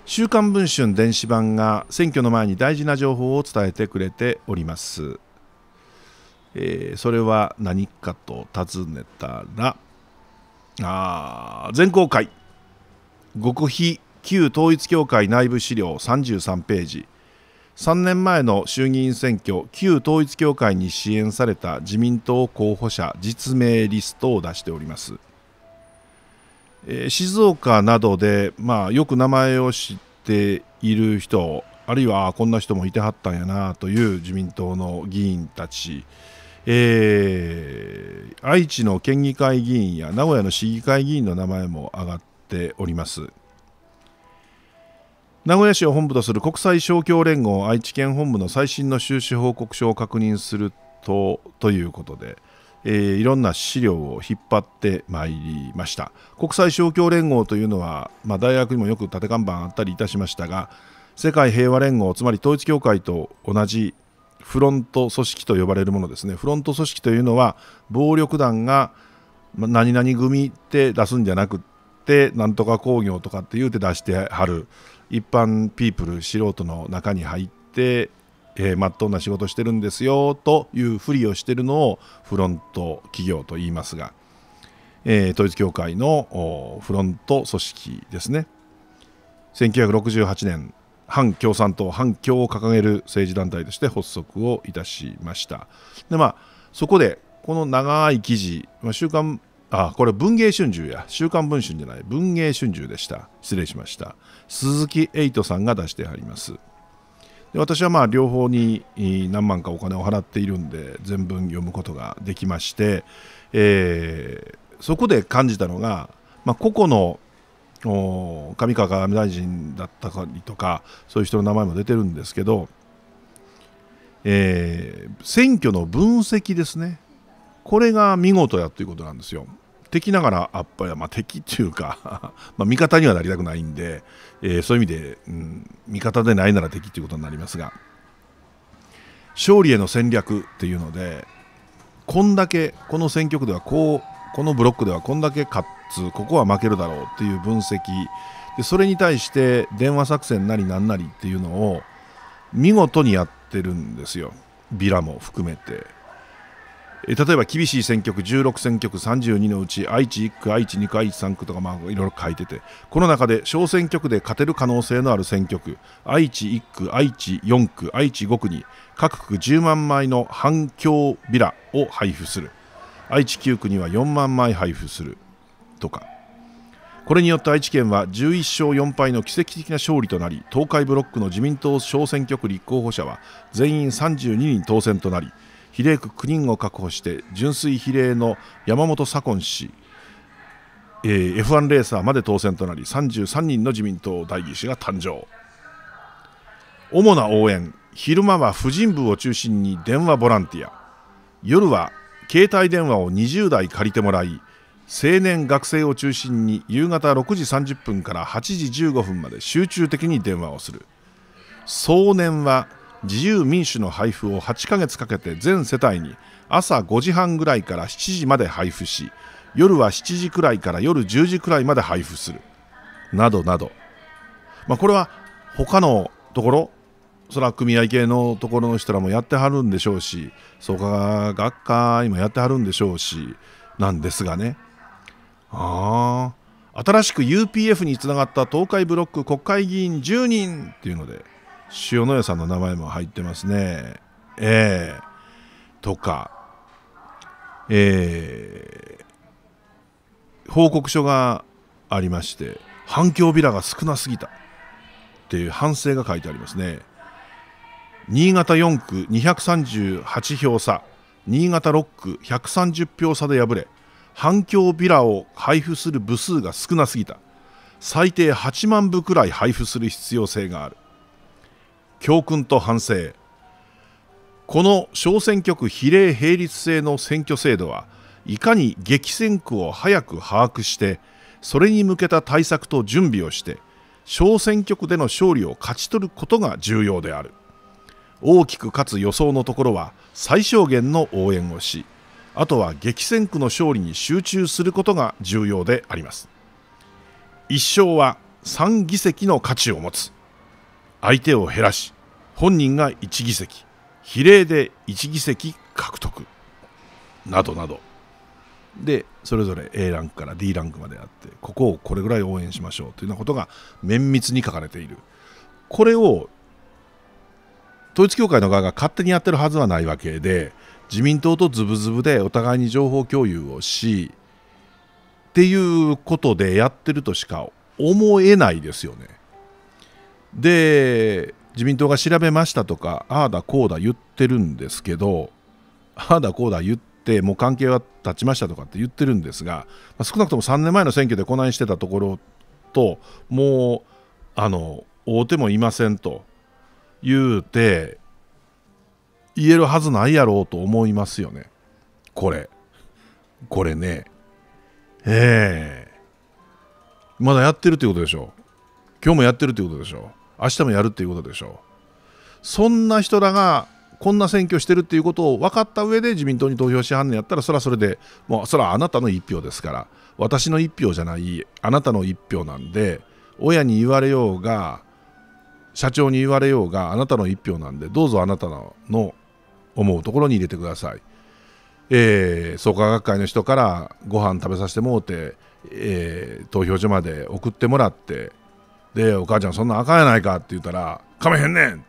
週刊文春電子版が選挙の前に大事な情報を伝えてくれております、えー、それは何かと尋ねたら「あ全公開極秘旧統一教会内部資料33ページ3年前の衆議院選挙旧統一教会に支援された自民党候補者実名リストを出しております、えー、静岡などで、まあ、よく名前を知っている人あるいはこんな人もいてはったんやなという自民党の議員たちえー、愛知の県議会議員や名古屋の市議会議員の名前も挙がっております名古屋市を本部とする国際勝共連合愛知県本部の最新の収支報告書を確認するとということで、えー、いろんな資料を引っ張ってまいりました国際勝共連合というのは、まあ、大学にもよく立て看板あったりいたしましたが世界平和連合つまり統一教会と同じフロント組織と呼ばれるものですねフロント組織というのは暴力団が何々組って出すんじゃなくってなんとか工業とかって言うて出してはる一般ピープル素人の中に入ってえー、とうな仕事してるんですよというふりをしてるのをフロント企業と言いますが、えー、統一教会のフロント組織ですね1968年反共産党反共を掲げる政治団体として発足をいたしましたでまあそこでこの長い記事、まあ、週刊あこれ文藝春秋や週刊文春じゃない文藝春秋でした失礼しました鈴木エイトさんが出してありますで私はまあ両方に何万かお金を払っているんで全文読むことができまして、えー、そこで感じたのが、まあ、個々の上川外務大臣だったりとかそういう人の名前も出てるんですけど、えー、選挙の分析ですねこれが見事やということなんですよ。敵ながらあっぱれ、まあ、敵っていうか まあ味方にはなりたくないんで、えー、そういう意味で、うん、味方でないなら敵ということになりますが勝利への戦略っていうのでこんだけこの選挙区ではこうこのブロックではこんだけ勝ってツここは負けるだろうっていう分析でそれに対して電話作戦なりなんなりっていうのを見事にやってるんですよビラも含めて例えば厳しい選挙区16選挙区32のうち愛知1区愛知2区愛知3区とかまあいろいろ書いててこの中で小選挙区で勝てる可能性のある選挙区愛知1区愛知4区愛知5区に各区10万枚の反響ビラを配布する愛知9区には4万枚配布するとかこれによって愛知県は11勝4敗の奇跡的な勝利となり東海ブロックの自民党小選挙区立候補者は全員32人当選となり比例区9人を確保して純粋比例の山本左近氏、えー、F1 レーサーまで当選となり33人の自民党代議士が誕生主な応援昼間は婦人部を中心に電話ボランティア夜は携帯電話を20台借りてもらい青年学生を中心に夕方6時30分から8時15分まで集中的に電話をする総年は自由民主の配布を8ヶ月かけて全世帯に朝5時半ぐらいから7時まで配布し夜は7時くらいから夜10時くらいまで配布するなどなど、まあ、これは他のところそら組合系のところの人らもやってはるんでしょうし創価学会もやってはるんでしょうしなんですがねああ新しく UPF につながった東海ブロック国会議員10人っていうので塩野屋さんの名前も入ってますねええー、とかえー、報告書がありまして反響ビラが少なすぎたっていう反省が書いてありますね新潟4区238票差新潟6区130票差で敗れ反響ビラを配布する部数が少なすぎた最低8万部くらい配布する必要性がある教訓と反省この小選挙区比例並立制の選挙制度はいかに激戦区を早く把握してそれに向けた対策と準備をして小選挙区での勝利を勝ち取ることが重要である大きくかつ予想のところは最小限の応援をしあとは激戦区の勝利に集中することが重要であります1勝は3議席の価値を持つ相手を減らし本人が1議席比例で1議席獲得などなどでそれぞれ A ランクから D ランクまであってここをこれぐらい応援しましょうというようなことが綿密に書かれているこれを統一教会の側が勝手にやってるはずはないわけで自民党とズブズブでお互いに情報共有をしっていうことでやってるとしか思えないですよね。で自民党が調べましたとかああだこうだ言ってるんですけどああだこうだ言ってもう関係は断ちましたとかって言ってるんですが、少なくとも3年前の選挙でこないしてたところともうあの会うてもいませんと言うて言えるはずないやろうと思いますよね。これ。これね。ええー、まだやってるってことでしょ。今日もやってるってことでしょ。明日もやるっていうことでしょ。そんな人らがこんな選挙してるっていうことを分かった上で自民党に投票しはんねやったらそれはそれでもうそれはあなたの1票ですから私の1票じゃないあなたの1票なんで親に言われようが社長に言われようがあなたの1票なんでどうぞあなたの思うところに入れてください。えー、創価学会の人からご飯食べさせてもうて、えー、投票所まで送ってもらってで「お母ちゃんそんなあかんやないか」って言ったら「かめへんねん!」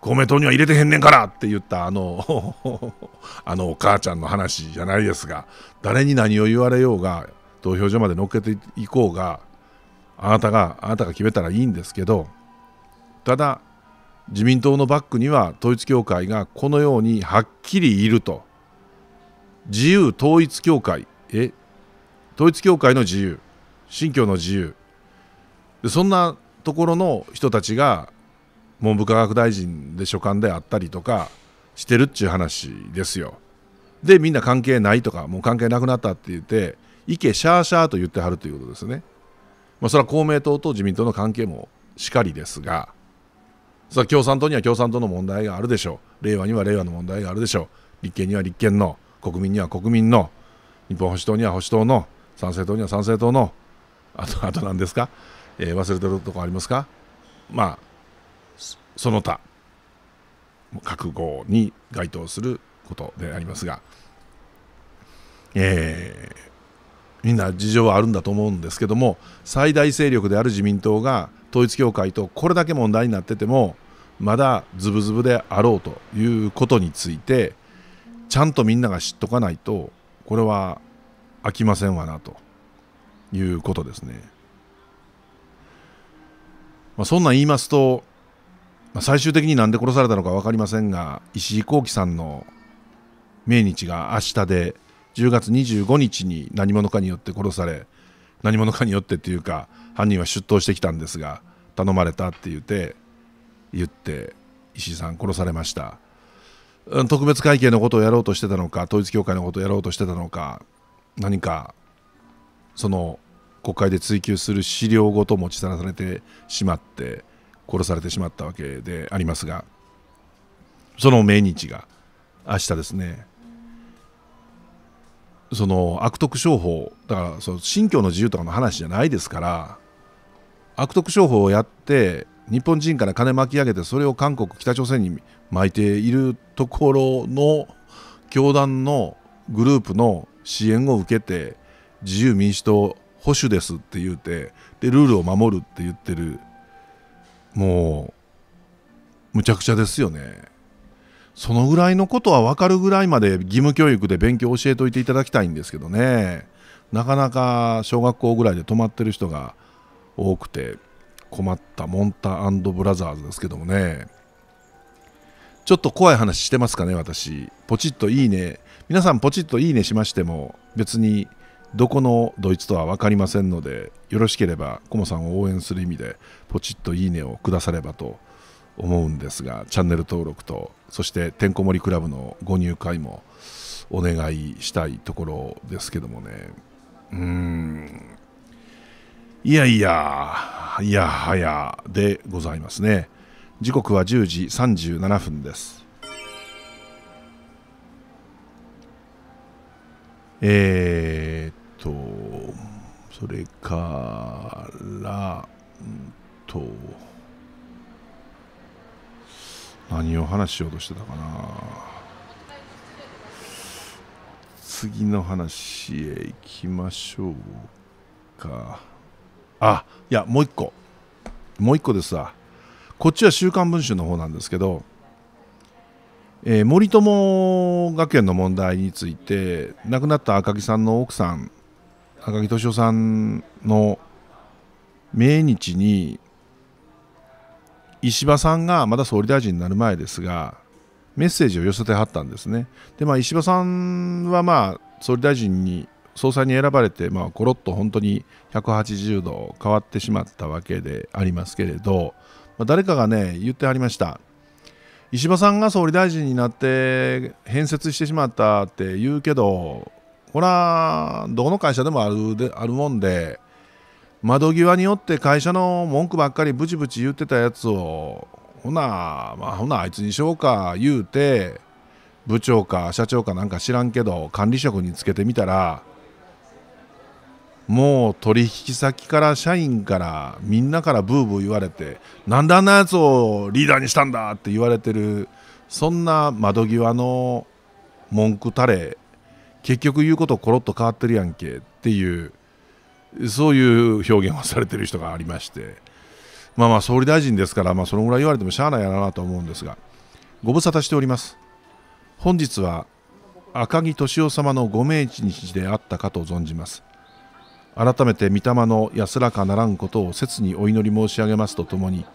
公明党には入れてへんねんからって言ったあの あのお母ちゃんの話じゃないですが誰に何を言われようが投票所まで乗っけていこうがあなたがあなたが決めたらいいんですけどただ自民党のバックには統一教会がこのようにはっきりいると自由統一教会え統一教会の自由信教の自由そんなところの人たちが文部科学大臣で所管であったりとかしてるっちゅう話ですよ。でみんな関係ないとかもう関係なくなったって言って意見シャーシャーと言ってはるということですね。まあ、それは公明党と自民党の関係もしかりですが。さ共産党には共産党の問題があるでしょう令和には令和の問題があるでしょう立憲には立憲の国民には国民の日本保守党には保守党の参政党には参政党のあとあと何ですか、えー、忘れてるとこありますかまあその他覚悟に該当することでありますが、えー、みんな事情はあるんだと思うんですけども最大勢力である自民党が統一教会とこれだけ問題になっててもまだズブズブであろうということについてちゃんとみんなが知っとかないとこれは飽きませんわなということですね。まあ、そんなん言いますと、まあ、最終的になんで殺されたのか分かりませんが石井幸喜さんの命日が明日で10月25日に何者かによって殺され何者かによってっていうか犯人は出頭してきたんですが頼まれたって言って言って石井さん殺されました特別会計のことをやろうとしてたのか統一教会のことをやろうとしてたのか何かその国会で追及する資料ごと持ち去らされてしまって殺されてしまったわけでありますがその命日が明日ですねその悪徳商法だからその信教の自由とかの話じゃないですから悪徳商法をやって日本人から金巻き上げてそれを韓国北朝鮮に巻いているところの教団のグループの支援を受けて自由民主党保守ですって言うてでルールを守るって言ってるもうむちゃくちゃですよねそのぐらいのことは分かるぐらいまで義務教育で勉強教えておいていただきたいんですけどねなかなか小学校ぐらいで止まってる人が多くて困ったモンタブラザーズですけどもねちょっと怖い話してますかね私ポチッといいね皆さんポチッといいねしましても別にどこのドイツとは分かりませんのでよろしければコモさんを応援する意味でポチッといいねをくださればと思うんですがチャンネル登録とそしててんこ盛りクラブのご入会もお願いしたいところですけどもねうーんいやいや、いやはやでございますね。時刻は10時37分です。えー、っと、それから、うんと、何を話しようとしてたかな。次の話へ行きましょうか。あいやもう一個もう一個ですわこっちは「週刊文春」の方なんですけど、えー、森友学園の問題について亡くなった赤木さんの奥さん赤木俊夫さんの命日に石破さんがまだ総理大臣になる前ですがメッセージを寄せてはったんですね。でまあ、石破さんはまあ総理大臣に総裁に選ばれて、まあ、ロッと本当に180度変わってしまったわけでありますけれど、まあ、誰かがね言ってはりました石破さんが総理大臣になって変節してしまったって言うけどほらどこの会社でもあるであるもんで窓際によって会社の文句ばっかりブチブチ言ってたやつをほな、まあ、ほなあいつにしようか言うて部長か社長かなんか知らんけど管理職につけてみたらもう取引先から社員からみんなからブーブー言われてなんであんなやつをリーダーにしたんだって言われてるそんな窓際の文句たれ結局言うことコロッと変わってるやんけっていうそういう表現をされてる人がありましてまあまあ総理大臣ですからまあそのぐらい言われてもしゃあないやろうなと思うんですがご無沙汰しております本日は赤木俊夫様のご命日であったかと存じます改めて御霊の安らかならんことを切にお祈り申し上げますとともに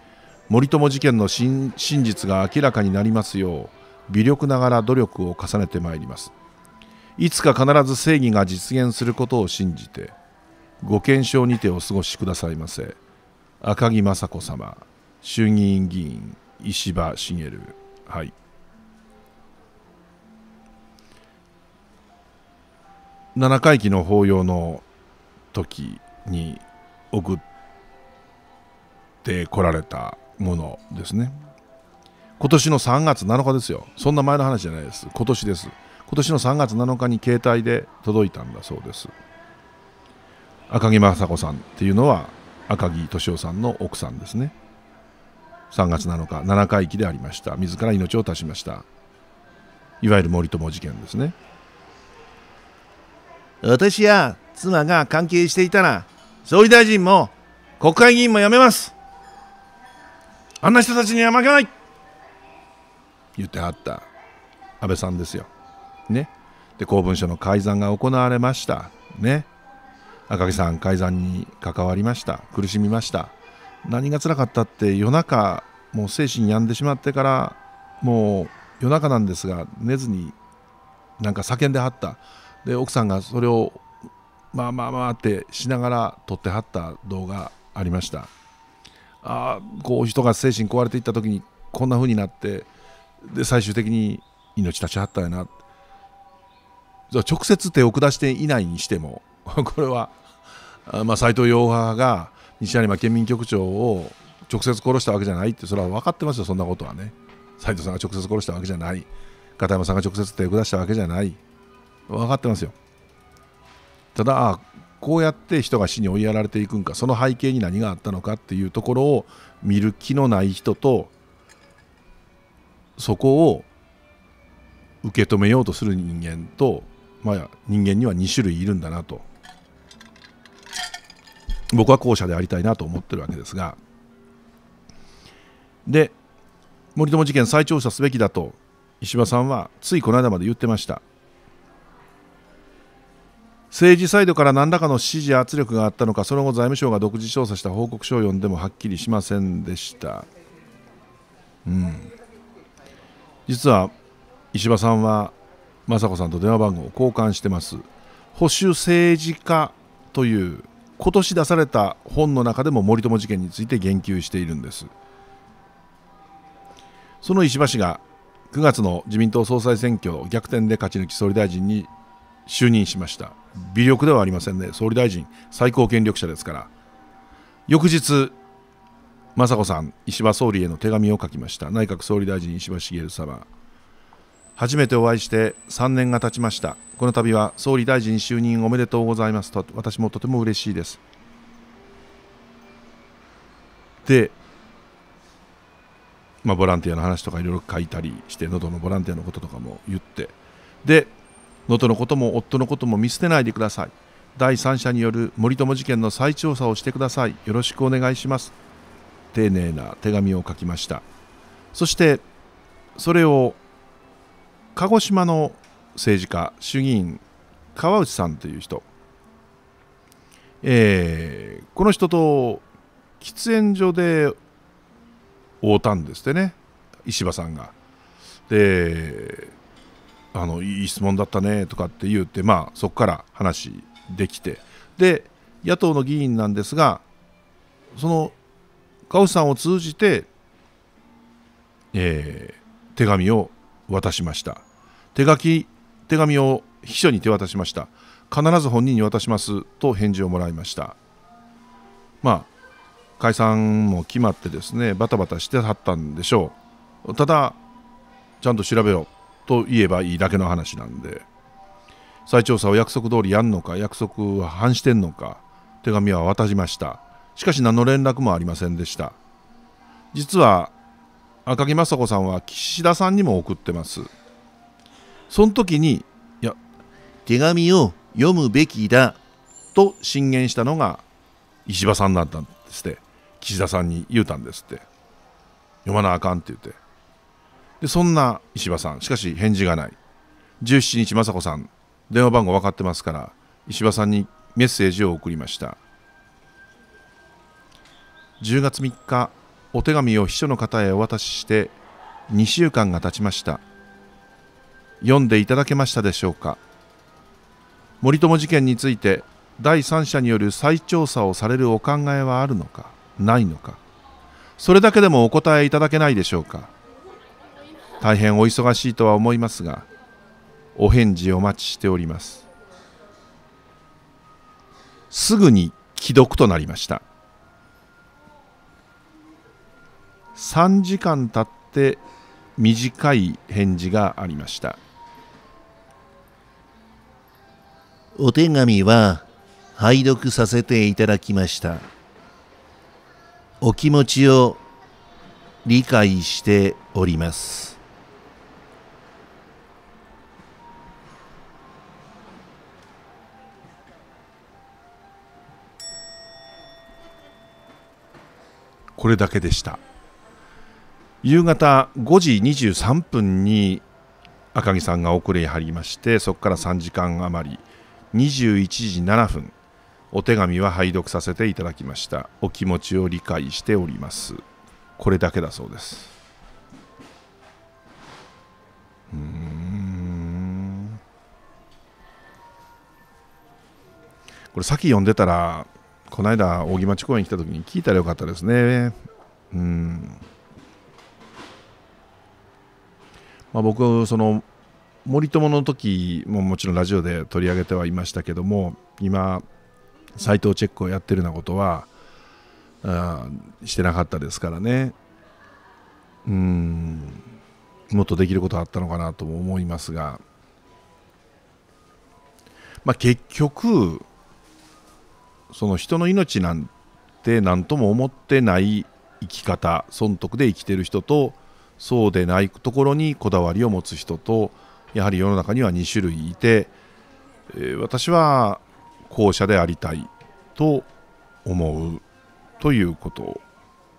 森友事件の真実が明らかになりますよう微力ながら努力を重ねてまいりますいつか必ず正義が実現することを信じてご健勝にてお過ごしくださいませ赤木雅子様衆議院議員石破茂はい7回忌の法要の時に送ってこられたものですね今年の3月7日ですよそんな前の話じゃないです今年です今年の3月7日に携帯で届いたんだそうです赤木雅子さんっていうのは赤木俊夫さんの奥さんですね3月7日七回忌でありました自ら命を絶ちましたいわゆる森友事件ですね私や妻が関係していたら、総理大臣も国会議員も辞めます。あんな人たちには負けない言ってはった安倍さんですよ。ね。で、公文書の改ざんが行われました。ね。赤木さん、改ざんに関わりました。苦しみました。何が辛かったって夜中、もう精神病んでしまってから、もう夜中なんですが、寝ずになんか叫んではった。で、奥さんがそれをまあまあまあってしながら撮ってはった動画ありましたあこう人が精神壊れていった時にこんな風になってで最終的に命立ちはったよな直接手を下していないにしても これは斎、まあ、藤洋派が西成間県民局長を直接殺したわけじゃないってそれは分かってますよそんなことはね斎藤さんが直接殺したわけじゃない片山さんが直接手を下したわけじゃない分かってますよただあこうやって人が死に追いやられていくんかその背景に何があったのかっていうところを見る気のない人とそこを受け止めようとする人間と、まあ、人間には2種類いるんだなと僕は後者でありたいなと思ってるわけですがで森友事件再調査すべきだと石破さんはついこの間まで言ってました政治サイドから何らかの指示圧力があったのかその後財務省が独自調査した報告書を読んでもはっきりしませんでした、うん、実は石破さんは雅子さんと電話番号を交換してます保守政治家という今年出された本の中でも森友事件について言及しているんですその石破氏が9月の自民党総裁選挙を逆転で勝ち抜き総理大臣に就任しました微力ではありませんね総理大臣最高権力者ですから翌日雅子さん石破総理への手紙を書きました内閣総理大臣石破茂様初めてお会いして3年が経ちましたこの度は総理大臣就任おめでとうございますと私もとても嬉しいですでまあボランティアの話とかいろいろ書いたりして喉のボランティアのこととかも言ってで能登のことも夫のことも見捨てないでください第三者による森友事件の再調査をしてくださいよろしくお願いします丁寧な手紙を書きましたそしてそれを鹿児島の政治家衆議院川内さんという人、えー、この人と喫煙所で会うたんですってね石破さんが。であのいい質問だったねとかって言って、まあ、そこから話できてで野党の議員なんですがそのオスさんを通じて、えー、手紙を渡しました手書き手紙を秘書に手渡しました必ず本人に渡しますと返事をもらいましたまあ解散も決まってですねバタバタしてはったんでしょうただちゃんと調べろと言えばいいだけの話なんで再調査を約束通りやんのか約束は反してんのか手紙は渡しましたしかし何の連絡もありませんでした実は赤木雅子さんは岸田さんにも送ってますその時にいや手紙を読むべきだと進言したのが石破さんだったんですって岸田さんに言うたんですって読まなあかんって言ってでそんな石破さんしかし返事がない17日雅子さん電話番号分かってますから石破さんにメッセージを送りました10月3日お手紙を秘書の方へお渡しして2週間が経ちました読んでいただけましたでしょうか森友事件について第三者による再調査をされるお考えはあるのかないのかそれだけでもお答えいただけないでしょうか大変お忙しいとは思いますがお返事お待ちしておりますすぐに既読となりました3時間たって短い返事がありましたお手紙は拝読させていただきましたお気持ちを理解しておりますこれだけでした夕方5時23分に赤木さんが遅れ入りましてそこから3時間余り21時7分お手紙は拝読させていただきましたお気持ちを理解しておりますこれだけだそうですうんこれさっき読んでたらこの間扇町公園来た時に聞いたらよかったですねうんまあ僕その森友の時ももちろんラジオで取り上げてはいましたけども今サイトチェックをやってるようなことはあしてなかったですからねうんもっとできることあったのかなとも思いますが、まあ、結局その人の命なんて何とも思ってない生き方損得で生きてる人とそうでないところにこだわりを持つ人とやはり世の中には2種類いて、えー、私は後者でありたいと思うということ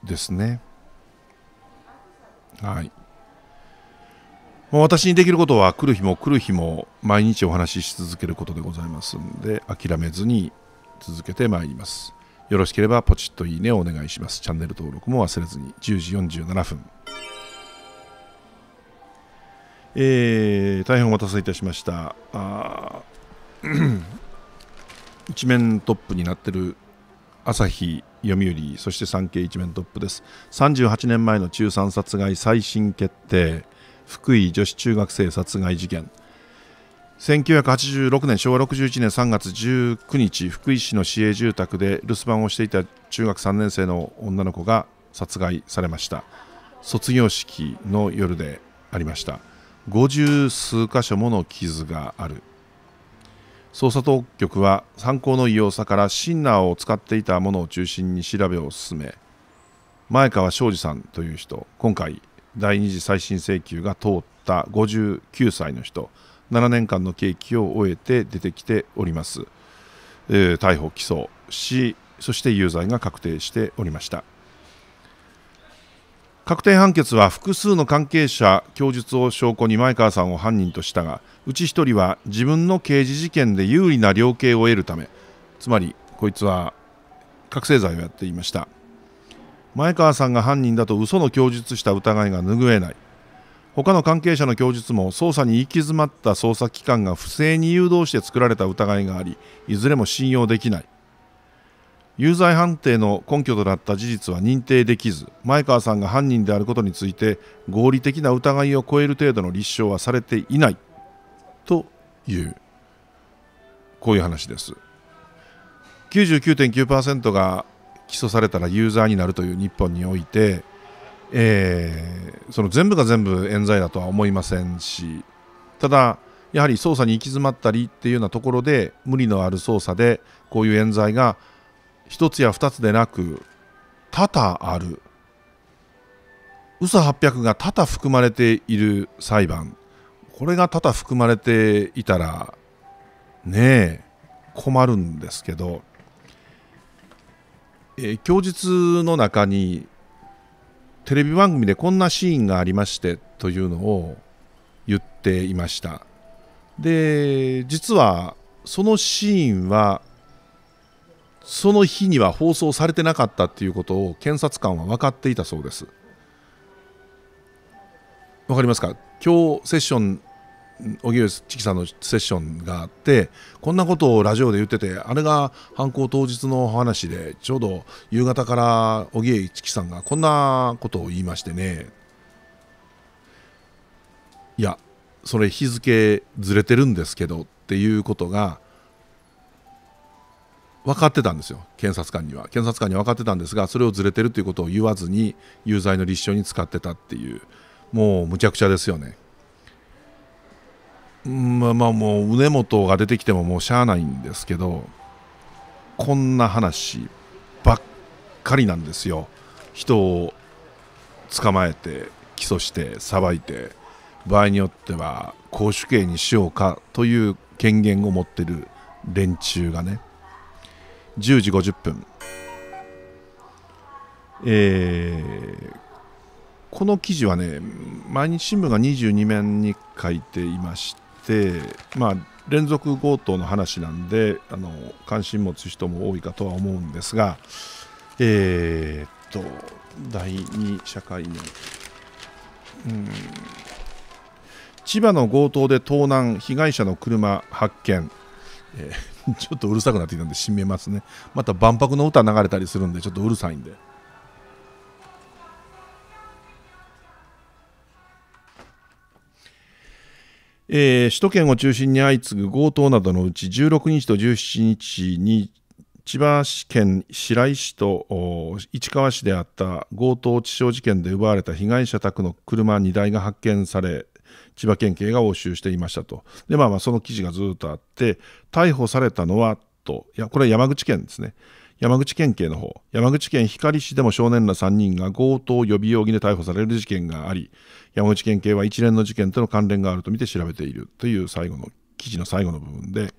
ですね。はい、もう私にできることは来る日も来る日も毎日お話しし続けることでございますんで諦めずに続けてまいりますよろしければポチッといいねをお願いしますチャンネル登録も忘れずに10時47分えー、大変お待たせいたしましたあ 一面トップになってる朝日読売そして産経一面トップです38年前の中3殺害再審決定福井女子中学生殺害事件1986年昭和61年3月19日福井市の市営住宅で留守番をしていた中学3年生の女の子が殺害されました卒業式の夜でありました五十数箇所もの傷がある捜査当局は犯行の異様さからシンナーを使っていたものを中心に調べを進め前川庄司さんという人今回第二次再審請求が通った59歳の人7年間の刑期を終えて出てきております、えー、逮捕起訴しそして有罪が確定しておりました確定判決は複数の関係者供述を証拠に前川さんを犯人としたがうち1人は自分の刑事事件で有利な量刑を得るためつまりこいつは覚醒剤をやっていました前川さんが犯人だと嘘の供述した疑いが拭えない他の関係者の供述も捜査に行き詰まった捜査機関が不正に誘導して作られた疑いがありいずれも信用できない有罪判定の根拠となった事実は認定できず前川さんが犯人であることについて合理的な疑いを超える程度の立証はされていないというこういう話です99.9%が起訴されたら有罪になるという日本においてえー、その全部が全部冤罪だとは思いませんしただやはり捜査に行き詰まったりっていうようなところで無理のある捜査でこういう冤罪が1つや2つでなく多々ある嘘800が多々含まれている裁判これが多々含まれていたらねえ困るんですけど、えー、供述の中にテレビ番組でこんなシーンがありましてというのを言っていましたで実はそのシーンはその日には放送されてなかったっていうことを検察官は分かっていたそうですわかりますか今日セッション荻上チキさんのセッションがあってこんなことをラジオで言っててあれが犯行当日の話でちょうど夕方から荻上知紀さんがこんなことを言いましてねいやそれ日付ずれてるんですけどっていうことが分かってたんですよ検察官には検察官には分かってたんですがそれをずれてるということを言わずに有罪の立証に使ってたっていうもうむちゃくちゃですよね。まあまあもう、畝元が出てきてももうしゃあないんですけど、こんな話ばっかりなんですよ。人を捕まえて、起訴して、裁いて、場合によっては公主刑にしようかという権限を持ってる連中がね、10時50分、えー、この記事はね毎日新聞が22面に書いていまして、まあ、連続強盗の話なんであの関心持つ人も多いかとは思うんですが、えー、っと第2社会面、うん、千葉の強盗で盗難被害者の車発見、えー、ちょっとうるさくなってきたんで閉めますねまた万博の歌流れたりするんでちょっとうるさいんで。えー、首都圏を中心に相次ぐ強盗などのうち16日と17日に千葉県白井市と市川市であった強盗致傷事件で奪われた被害者宅の車2台が発見され千葉県警が押収していましたとで、まあ、まあその記事がずっとあって逮捕されたのはといやこれは山口県ですね山口県警の方山口県光市でも少年ら3人が強盗予備容疑で逮捕される事件があり山口県警は一連の事件との関連があるとみて調べているという最後の記事の最後の部分で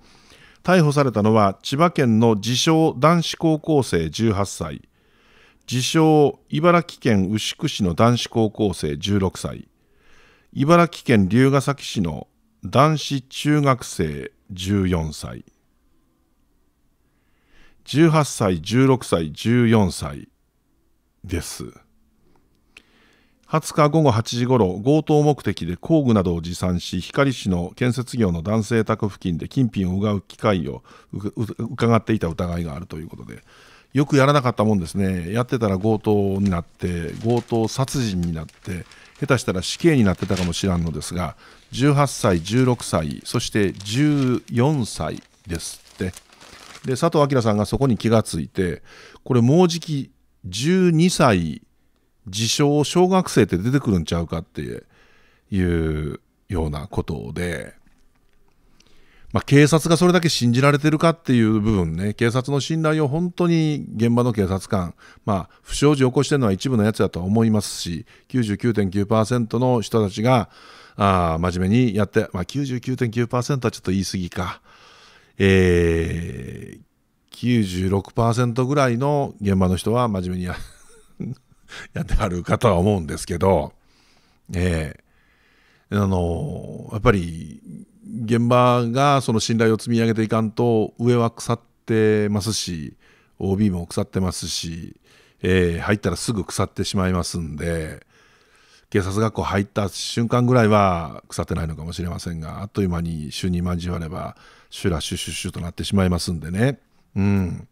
逮捕されたのは千葉県の自称男子高校生18歳自称茨城県牛久市の男子高校生16歳茨城県龍ケ崎市の男子中学生14歳18歳16歳14歳です20日午後8時ごろ強盗目的で工具などを持参し光市の建設業の男性宅付近で金品を奪う機会を伺っていた疑いがあるということでよくやらなかったもんですねやってたら強盗になって強盗殺人になって下手したら死刑になってたかもしらんのですが18歳16歳そして14歳ですってで佐藤明さんがそこに気がついてこれもうじき12歳自称小学生って出てくるんちゃうかっていうようなことで、まあ、警察がそれだけ信じられてるかっていう部分ね、警察の信頼を本当に現場の警察官、まあ、不祥事を起こしてるのは一部のやつだと思いますし、99.9%の人たちが、あ真面目にやって、まあ99、9はちょっと言い過ぎか、えー、96%ぐらいの現場の人は真面目にや やってはるかとは思うんですけど、ええー、あのやっぱり現場がその信頼を積み上げていかんと上は腐ってますし OB も腐ってますし、えー、入ったらすぐ腐ってしまいますんで警察学校入った瞬間ぐらいは腐ってないのかもしれませんがあっという間に週に交わればシュラシュシュシュとなってしまいますんでねうん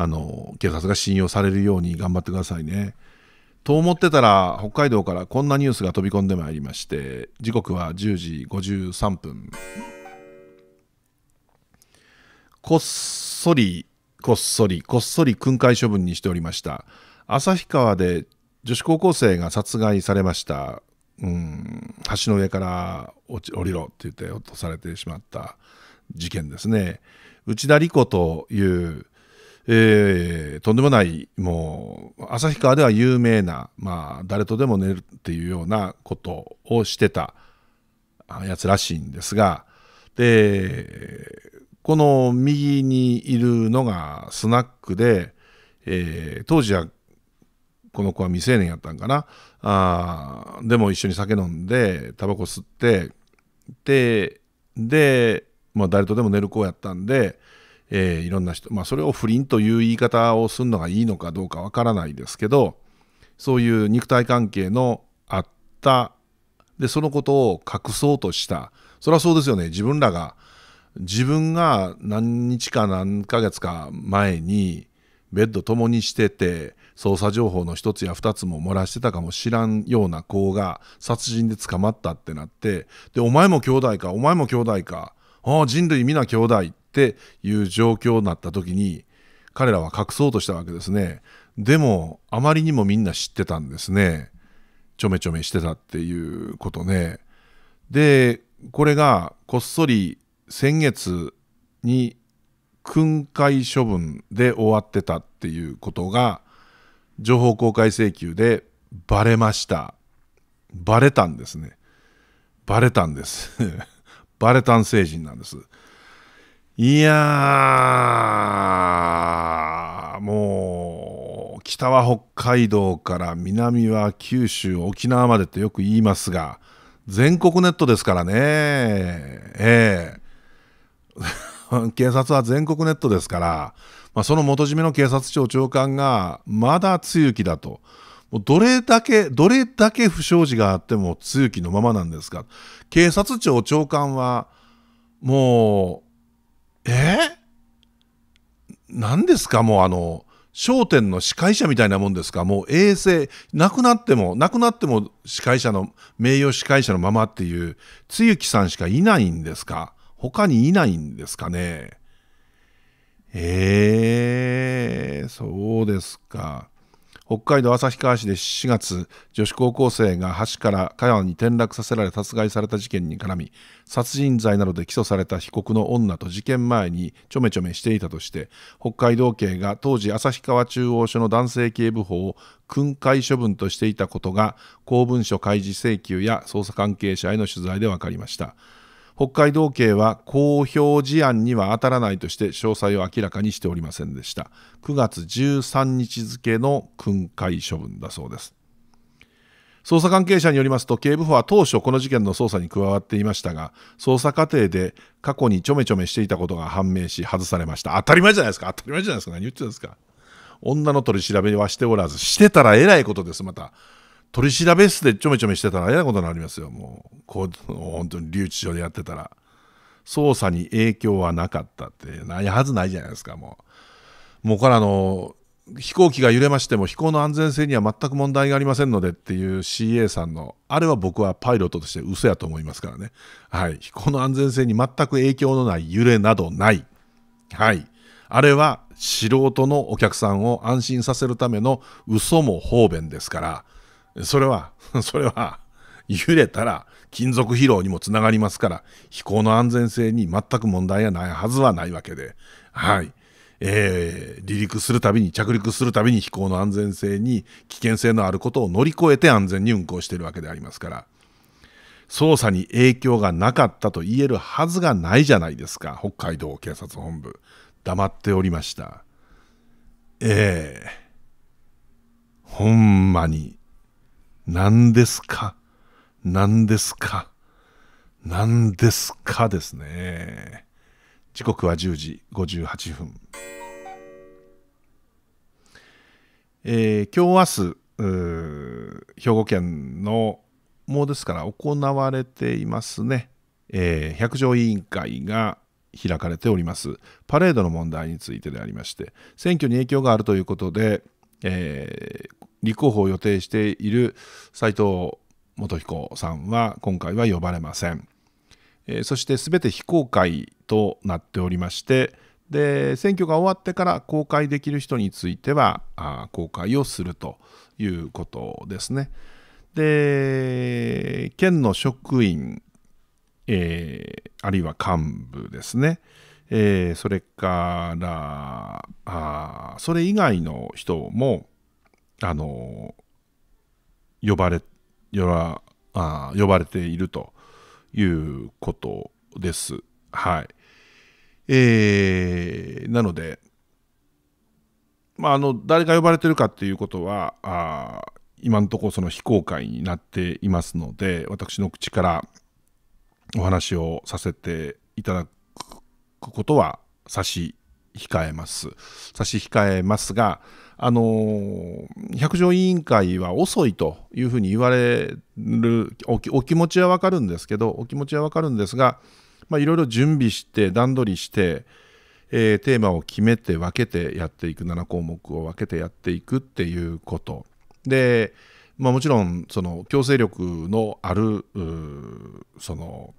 あの警察が信用されるように頑張ってくださいね。と思ってたら北海道からこんなニュースが飛び込んでまいりまして時刻は10時53分こっそりこっそりこっそり訓戒処分にしておりました旭川で女子高校生が殺害されましたうん橋の上から落ち降りろって言って落とされてしまった事件ですね内田理子というえー、とんでもない、もう、旭川では有名な、まあ、誰とでも寝るっていうようなことをしてたやつらしいんですが、で、この右にいるのがスナックで、えー、当時はこの子は未成年やったんかなあでも一緒に酒飲んでタバコ吸ってでで、まあ、誰とでも寝る子やったんでえー、いろんな人、まあ、それを不倫という言い方をするのがいいのかどうかわからないですけどそういう肉体関係のあったでそのことを隠そうとしたそれはそうですよね自分らが自分が何日か何ヶ月か前にベッド共にしてて捜査情報の一つや二つも漏らしてたかもしらんような子が殺人で捕まったってなってでお前も兄弟かお前も兄弟かああ人類皆兄弟っていう状況になった時に彼らは隠そうとしたわけですねでもあまりにもみんな知ってたんですねちょめちょめしてたっていうことねでこれがこっそり先月に訓戒処分で終わってたっていうことが情報公開請求でバレましたバレたんですねバレたんです バレたん成人なんですいやー、もう、北は北海道から南は九州、沖縄までってよく言いますが、全国ネットですからね。ええー、警察は全国ネットですから、まあ、その元締めの警察庁長官が、まだ露木だと。もうどれだけ、どれだけ不祥事があっても露木のままなんですか。警察庁長官は、もう、え何ですかもうあの、笑点』の司会者みたいなもんですかもう衛星亡くなっても、亡くなっても司会者の、名誉司会者のままっていう、つゆきさんしかいないんですか他にいないんですかねええー、そうですか。北海道旭川市で4月女子高校生が橋から川に転落させられ殺害された事件に絡み殺人罪などで起訴された被告の女と事件前にちょめちょめしていたとして北海道警が当時旭川中央署の男性警部補を訓戒処分としていたことが公文書開示請求や捜査関係者への取材で分かりました。北海道警は公表事案には当たらないとして詳細を明らかにしておりませんでした9月13日付の訓戒処分だそうです捜査関係者によりますと警部補は当初この事件の捜査に加わっていましたが捜査過程で過去にちょめちょめしていたことが判明し外されました当たり前じゃないですか当たり前じゃないですか何言ってるんですか女の取り調べはしておらずしてたらえらいことですまた取り調べ室でちょめちょめしてたら嫌なことになりますよ、もう。こう、本当に留置所でやってたら。捜査に影響はなかったって、ないはずないじゃないですか、もう。もうからの、飛行機が揺れましても飛行の安全性には全く問題がありませんのでっていう CA さんのあれは僕はパイロットとして嘘やと思いますからね、はい、飛行の安全性に全く影響のない揺れなどない、はい、あれは素人のお客さんを安心させるための嘘も方便ですからそれは、それは、揺れたら金属疲労にもつながりますから、飛行の安全性に全く問題がないはずはないわけで、はい。えー、離陸するたびに、着陸するたびに飛行の安全性に危険性のあることを乗り越えて安全に運航しているわけでありますから、捜査に影響がなかったと言えるはずがないじゃないですか、北海道警察本部。黙っておりました。ええー、ほんまに。何ですか何ですか何ですかですね。時刻は10時58分。えー、今日明日、兵庫県のもうですから行われていますね、えー、百条委員会が開かれておりますパレードの問題についてでありまして選挙に影響があるということで、えー、立候補を予定している斉藤元彦さんは今回は呼ばれません。えー、そして全て非公開となっておりましてで選挙が終わってから公開できる人についてはあ公開をするということですね。で県の職員、えー、あるいは幹部ですね、えー、それからあそれ以外の人もあの呼ばれ呼ばあ呼ばれているということです。はい。えー、なので、まあ、あの誰が呼ばれてるかっていうことはあ今のところその非公開になっていますので私の口からお話をさせていただくことは差し控えます差し控えますが、あの百条委員会は遅いというふうに言われるお気持ちは分かるんですけどお気持ちは分かるんですがいろいろ準備して段取りして、えー、テーマを決めて分けてやっていく7項目を分けてやっていくっていうことで、まあ、もちろんその強制力のあるその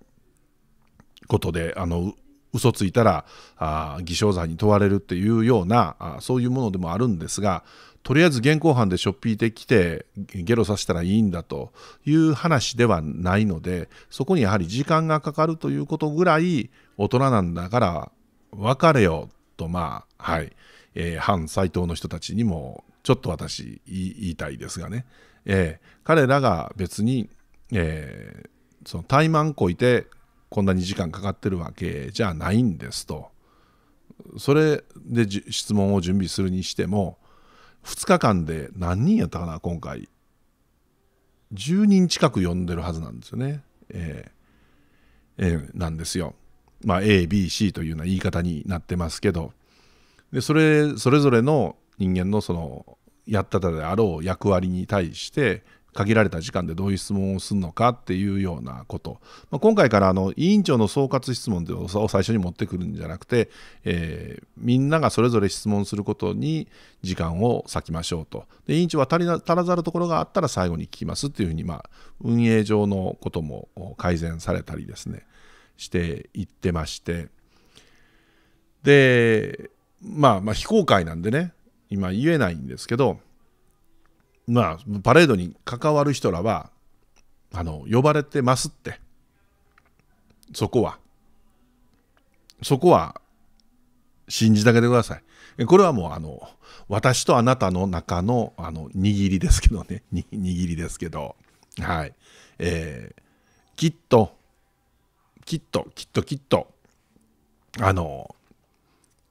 ことであの嘘ついたらあ偽証罪に問われるっていうようなあそういうものでもあるんですがとりあえず現行犯でしょっぴいてきてゲロさせたらいいんだという話ではないのでそこにやはり時間がかかるということぐらい大人なんだから別れよとまあはい、えー、反斎藤の人たちにもちょっと私言いたいですがね、えー、彼らが別に、えー、その怠慢こいてこんなに時間かかってるわけじゃないんですとそれで質問を準備するにしても2日間で何人やったかな今回10人近く呼んでるはずなんですよね。えー、えー、なんですよ。まあ ABC というような言い方になってますけどでそれそれぞれの人間のそのやったたであろう役割に対して限られた時間でどういう質問をするのかっていうようなこと、まあ、今回からあの委員長の総括質問を最初に持ってくるんじゃなくて、えー、みんながそれぞれ質問することに時間を割きましょうとで委員長は足りな足らざるところがあったら最後に聞きますっていうふうに、まあ、運営上のことも改善されたりですねしていってましてでまあまあ非公開なんでね今言えないんですけどまあ、パレードに関わる人らはあの呼ばれてますってそこはそこは信じてあげてくださいこれはもうあの私とあなたの中のあの握りですけどね 握りですけどはいえー、きっときっときっときっとあの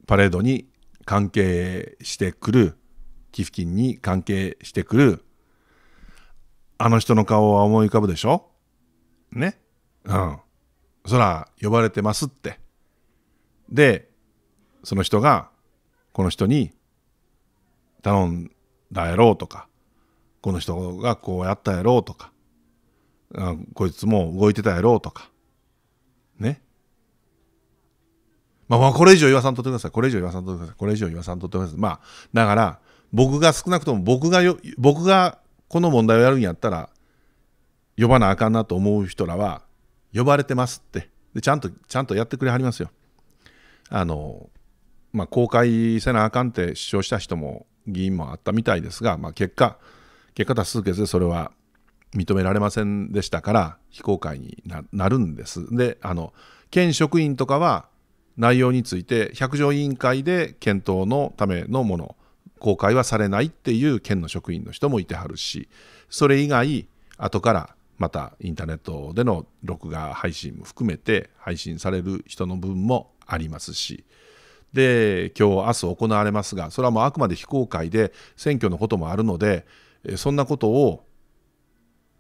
パレードに関係してくる寄付金に関係してくる、あの人の顔は思い浮かぶでしょねうん。そら、呼ばれてますって。で、その人が、この人に頼んだやろうとか、この人がこうやったやろうとか、あこいつも動いてたやろうとか、ね。まあ、これ以上言わさんとってください。これ以上言わさんとってください。これ以上言わさんとってください。まあ、だから、僕が少なくとも僕がよ僕がこの問題をやるんやったら呼ばなあかんなと思う人らは呼ばれてますってでちゃんとちゃんとやってくれはりますよ。あのまあ、公開せなあかんって主張した人も議員もあったみたいですが、まあ、結果結果多数決でそれは認められませんでしたから非公開になるんです。であの県職員とかは内容について百条委員会で検討のためのもの公開はされないっていう県の職員の人もいてはるしそれ以外後からまたインターネットでの録画配信も含めて配信される人の分もありますしで今日明日行われますがそれはもうあくまで非公開で選挙のこともあるのでそんなことを、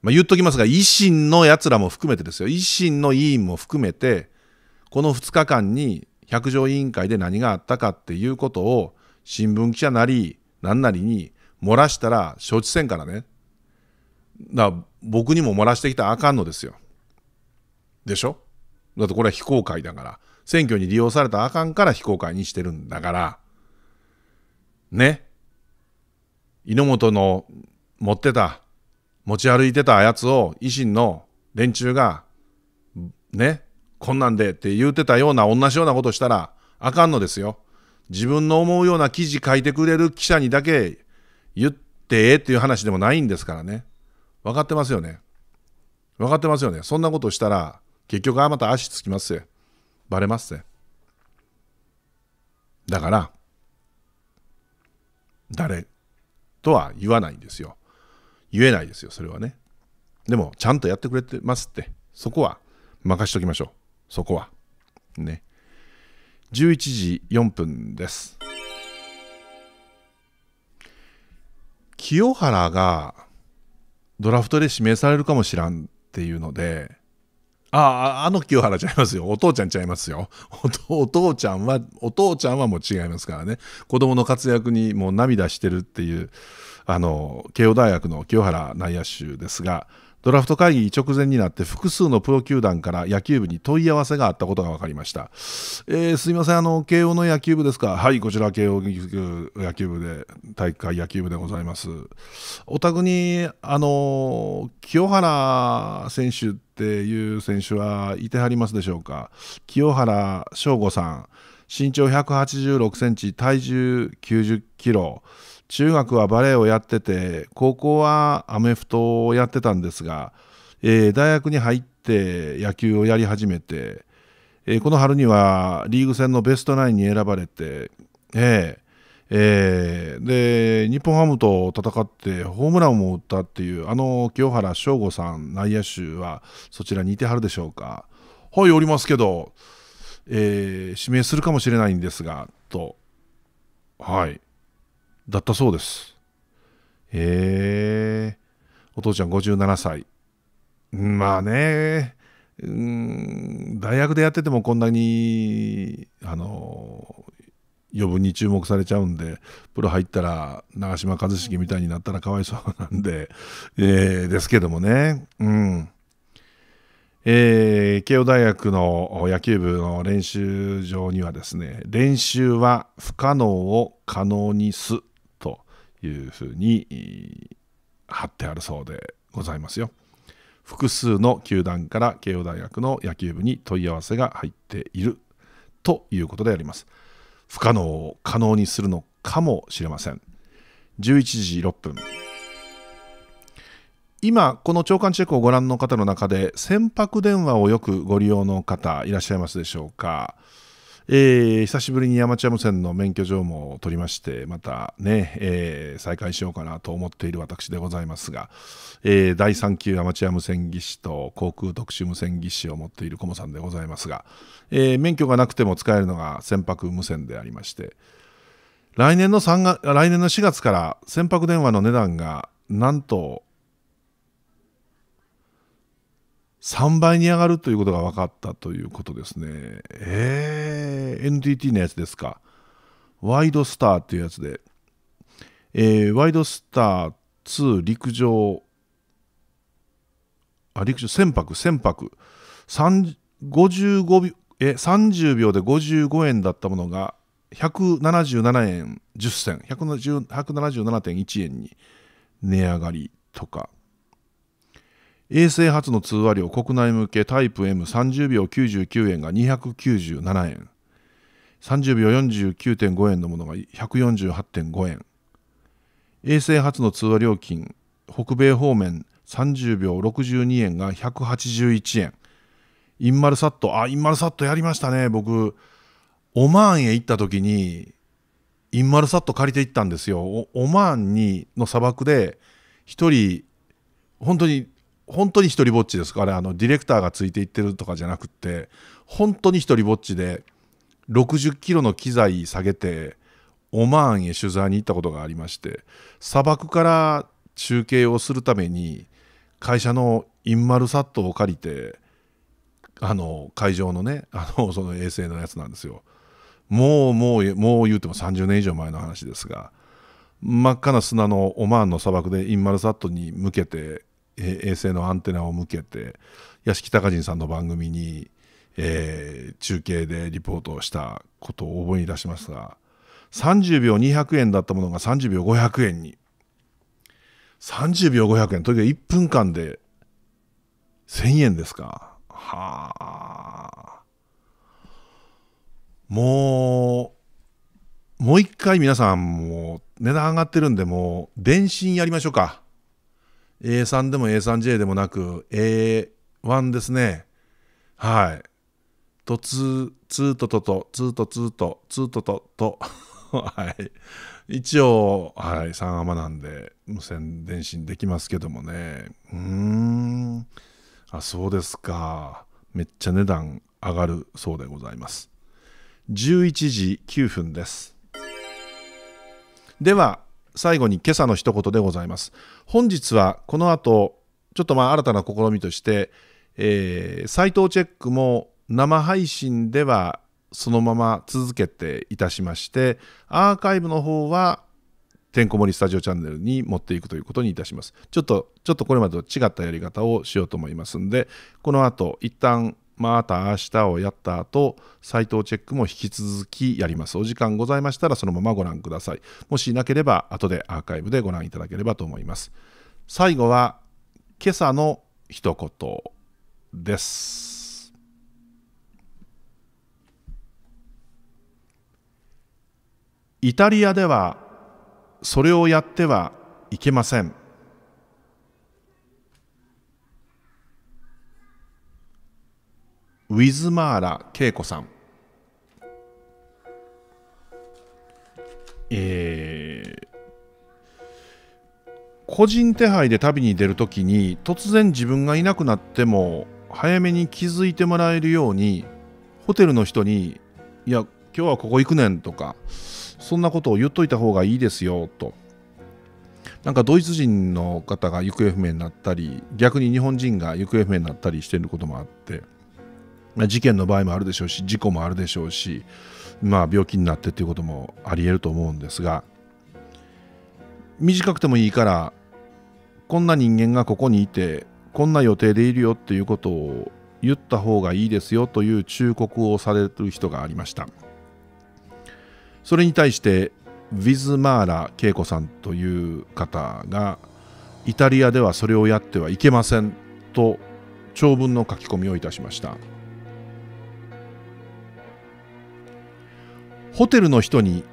まあ、言っときますが維新のやつらも含めてですよ維新の委員も含めてこの2日間に百条委員会で何があったかっていうことを新聞記者なり何なりに漏らしたら承知せんからねだから僕にも漏らしてきたらあかんのですよでしょだってこれは非公開だから選挙に利用されたらあかんから非公開にしてるんだからね猪本の持ってた持ち歩いてたやつを維新の連中がねこんなんでって言うてたような同じようなことしたらあかんのですよ。自分の思うような記事書いてくれる記者にだけ言ってええっていう話でもないんですからね。分かってますよね。分かってますよね。そんなことしたら、結局はまた足つきますよ。バレますよ。だから、誰とは言わないんですよ。言えないですよ、それはね。でも、ちゃんとやってくれてますって、そこは任しときましょう。そこは。ね。11時4分です清原がドラフトで指名されるかもしらんっていうのであああの清原ちゃいますよお父ちゃんちゃいますよお父ちゃんはお父ちゃんはもう違いますからね子供の活躍にもう涙してるっていうあの慶応大学の清原内野手ですがドラフト会議直前になって複数のプロ球団から野球部に問い合わせがあったことが分かりました。えー、すみません、あの、慶応の野球部ですかはい、こちら慶応野球部で、大会野球部でございます。お宅に、あの、清原選手っていう選手はいてはりますでしょうか清原翔吾さん、身長186センチ、体重90キロ。中学はバレエをやってて高校はアメフトをやってたんですが、えー、大学に入って野球をやり始めて、えー、この春にはリーグ戦のベストナインに選ばれて、えーえー、で日本ハムと戦ってホームランを打ったっていうあの清原翔吾さん内野手はそちらにいてはるでしょうかはいおりますけど、えー、指名するかもしれないんですがとはいだったそうです。へえ。お父ちゃん57歳。まあね、うん、大学でやっててもこんなに、あの、余分に注目されちゃうんで、プロ入ったら長嶋一茂みたいになったらかわいそうなんで、えー、ですけどもね、うん。えー、慶応大学の野球部の練習場にはですね、練習は不可能を可能にすいうふうに貼ってあるそうでございますよ。複数の球団から慶応大学の野球部に問い合わせが入っているということであります。不可能を可能にするのかもしれません。11時6分。今、この長官チェックをご覧の方の中で、船舶電話をよくご利用の方、いらっしゃいますでしょうか。えー、久しぶりに山ア無線の免許証も取りまして、またね、えー、再開しようかなと思っている私でございますが、えー、第3級アマチュア無線技師と航空特殊無線技師を持っているコモさんでございますが、え免許がなくても使えるのが船舶無線でありまして、来年の3来年の4月から船舶電話の値段がなんと3倍に上がるということが分かったということですね。えー、NTT のやつですか。ワイドスターっていうやつで、えー、ワイドスター2陸上、あ、陸上、船舶、船舶、55秒、え、30秒で55円だったものが、177円10銭、177.1円に値上がりとか、衛星発の通話料国内向けタイプ M30 秒99円が297円30秒49.5円のものが148.5円衛星発の通話料金北米方面30秒62円が181円インマルサットあインマルサットやりましたね僕オマーンへ行った時にインマルサット借りて行ったんですよオマーンにの砂漠で1人本当に本当に一人ぼっちですから、あのディレクターがついていってるとかじゃなくて本当に一人ぼっちで60キロの機材下げてオマーンへ取材に行ったことがありまして砂漠から中継をするために会社のインマルサットを借りてあの会場のねあのその衛星のやつなんですよ。もうもうもう言うても30年以上前の話ですが真っ赤な砂のオマーンの砂漠でインマルサットに向けて衛星のアンテナを向けて屋敷隆人さんの番組に、えー、中継でリポートをしたことを覚えい出しますが30秒200円だったものが30秒500円に30秒500円とにかく1分間で1000円ですかはあもうもう一回皆さんもう値段上がってるんでもう電信やりましょうか。A3 でも A3J でもなく A1 ですね。はい。とつ、つととと、つとつと、つととと、はい。一応、はい、3アマなんで、無線電信できますけどもね。うーん。あ、そうですか。めっちゃ値段上がるそうでございます。11時9分です。では、最後に今朝の一言でございます。本日はこの後、ちょっとまあ新たな試みとして、えー、サイトチェックも生配信ではそのまま続けていたしまして、アーカイブの方はてんこ盛りスタジオチャンネルに持っていくということにいたします。ちょっと、ちょっとこれまでと違ったやり方をしようと思いますんで、この後一旦また明日をやった後、サイトをチェックも引き続きやります。お時間ございましたらそのままご覧ください。もしなければ後でアーカイブでご覧いただければと思います。最後は今朝の一言です。イタリアではそれをやってはいけません。ウィズマーラ恵子さん、えー、個人手配で旅に出るときに突然自分がいなくなっても早めに気づいてもらえるようにホテルの人に「いや今日はここ行くねん」とかそんなことを言っといた方がいいですよと。なんかドイツ人の方が行方不明になったり逆に日本人が行方不明になったりしてることもあって事件の場合もあるでしょうし事故もあるでしょうし、まあ、病気になってっていうこともありえると思うんですが短くてもいいからこんな人間がここにいてこんな予定でいるよっていうことを言った方がいいですよという忠告をされる人がありましたそれに対してウィズ・マーラ恵子さんという方がイタリアではそれをやってはいけませんと長文の書き込みをいたしました。ホテルの人に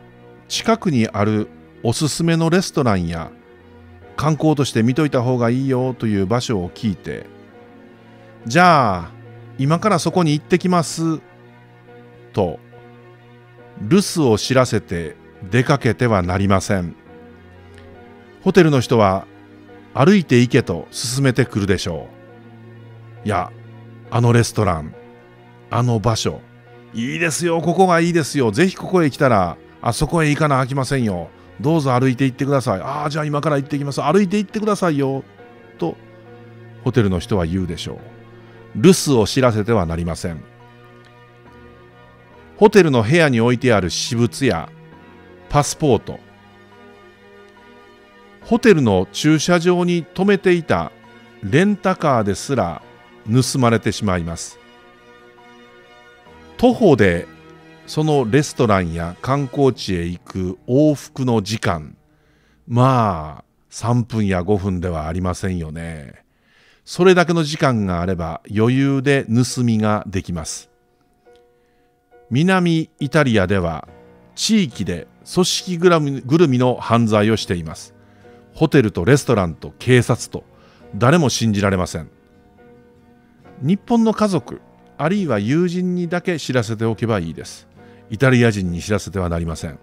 近くにあるおすすめのレストランや観光として見といた方がいいよという場所を聞いてじゃあ今からそこに行ってきますと留守を知らせて出かけてはなりませんホテルの人は歩いて行けと勧めてくるでしょういやあのレストランあの場所いいですよ、ここがいいですよ。ぜひここへ来たら、あそこへ行かなあきませんよ。どうぞ歩いて行ってください。ああ、じゃあ今から行ってきます。歩いて行ってくださいよ。と、ホテルの人は言うでしょう。留守を知らせてはなりません。ホテルの部屋に置いてある私物やパスポート、ホテルの駐車場に停めていたレンタカーですら盗まれてしまいます。徒歩でそのレストランや観光地へ行く往復の時間まあ3分や5分ではありませんよね。それだけの時間があれば余裕で盗みができます。南イタリアでは地域で組織ぐるみの犯罪をしています。ホテルとレストランと警察と誰も信じられません。日本の家族あるいは友人にだけ知らせておけばいいですイタリア人に知らせてはなりません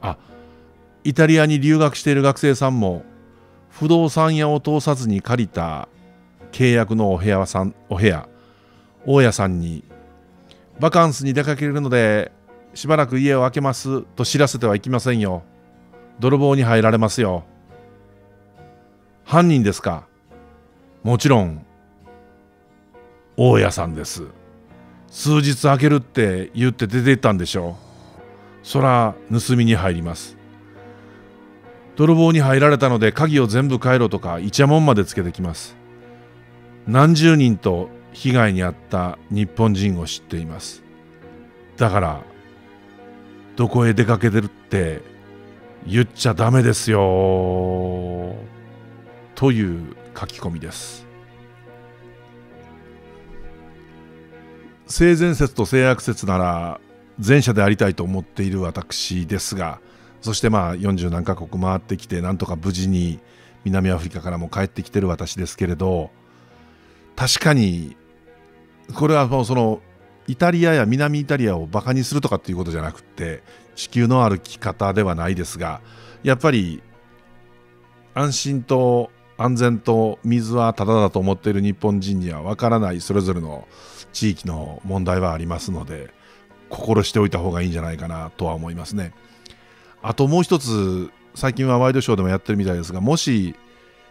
あイタリアに留学している学生さんも不動産屋を通さずに借りた契約のお部屋さんお部屋大家さんにバカンスに出かけるのでしばらく家を空けますと知らせてはいきませんよ泥棒に入られますよ犯人ですかもちろん大家さんです数日開けるって言って出て行ったんでしょそら盗みに入ります泥棒に入られたので鍵を全部変えろとかイチャモンまでつけてきます何十人と被害に遭った日本人を知っていますだからどこへ出かけてるって言っちゃダメですよという書き込みです性善説と性悪説なら前者でありたいと思っている私ですがそしてまあ40何カ国回ってきてなんとか無事に南アフリカからも帰ってきてる私ですけれど確かにこれはもうそのイタリアや南イタリアをバカにするとかっていうことじゃなくて地球の歩き方ではないですがやっぱり安心と安全と水はただだと思っている日本人にはわからないそれぞれの地域の問題はありますので心しておいた方がいいんじゃないかなとは思いますね。あともう一つ最近はワイドショーでもやってるみたいですがもし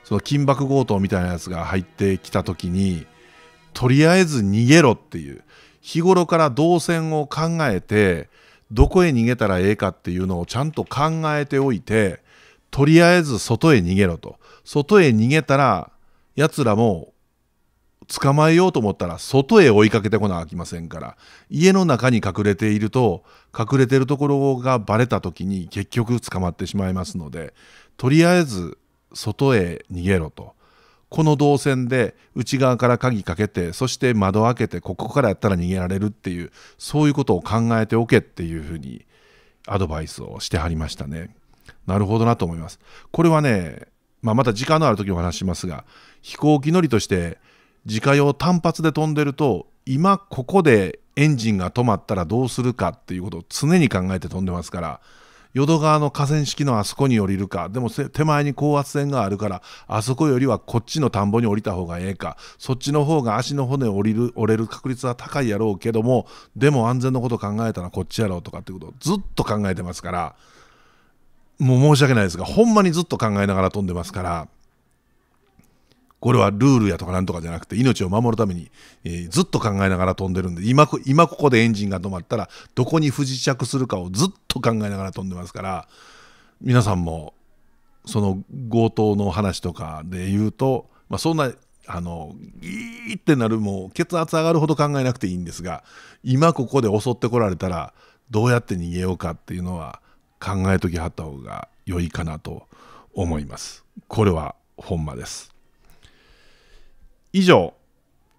その金箔強盗みたいなやつが入ってきた時にとりあえず逃げろっていう日頃から動線を考えてどこへ逃げたらええかっていうのをちゃんと考えておいてとりあえず外へ逃げろと外へ逃げたらやつらも捕まえようと思ったら外へ追いかけてこなあきませんから家の中に隠れていると隠れてるところがバレた時に結局捕まってしまいますのでとりあえず外へ逃げろとこの動線で内側から鍵かけてそして窓開けてここからやったら逃げられるっていうそういうことを考えておけっていうふうにアドバイスをしてはりましたね。なるほどなと思います。これはねまあ、また時間のある時も話しますが飛行機乗りとして自家用単発で飛んでると今ここでエンジンが止まったらどうするかっていうことを常に考えて飛んでますから淀川の河川敷のあそこに降りるかでも手前に高圧線があるからあそこよりはこっちの田んぼに降りた方がええかそっちの方が足の骨降りる折れる確率は高いやろうけどもでも安全のこと考えたらこっちやろうとかってことをずっと考えてますから。もう申し訳ないですが、ほんまにずっと考えながら飛んでますから、これはルールやとかなんとかじゃなくて、命を守るために、えー、ずっと考えながら飛んでるんで、今、今ここでエンジンが止まったら、どこに不時着するかをずっと考えながら飛んでますから、皆さんも、その強盗の話とかで言うと、まあ、そんな、あの、ギーってなる、もう血圧上がるほど考えなくていいんですが、今ここで襲ってこられたら、どうやって逃げようかっていうのは、考えときはった方が良いかなと思います。これはほんまです。以上、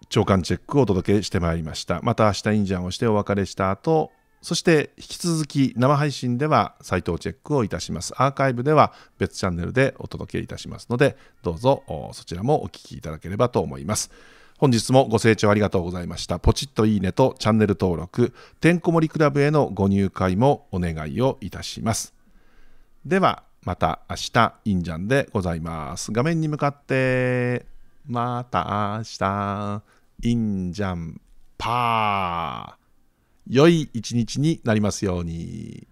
長官チェックをお届けしてまいりました。また明日インジャンをしてお別れした後、そして引き続き生配信ではサイトをチェックをいたします。アーカイブでは別チャンネルでお届けいたしますので、どうぞそちらもお聴きいただければと思います。本日もご清聴ありがとうございました。ポチッといいねとチャンネル登録、てんこ盛りクラブへのご入会もお願いをいたします。では、また明日、インジャンでございます。画面に向かって、また明日、インジャン、パー。良い一日になりますように。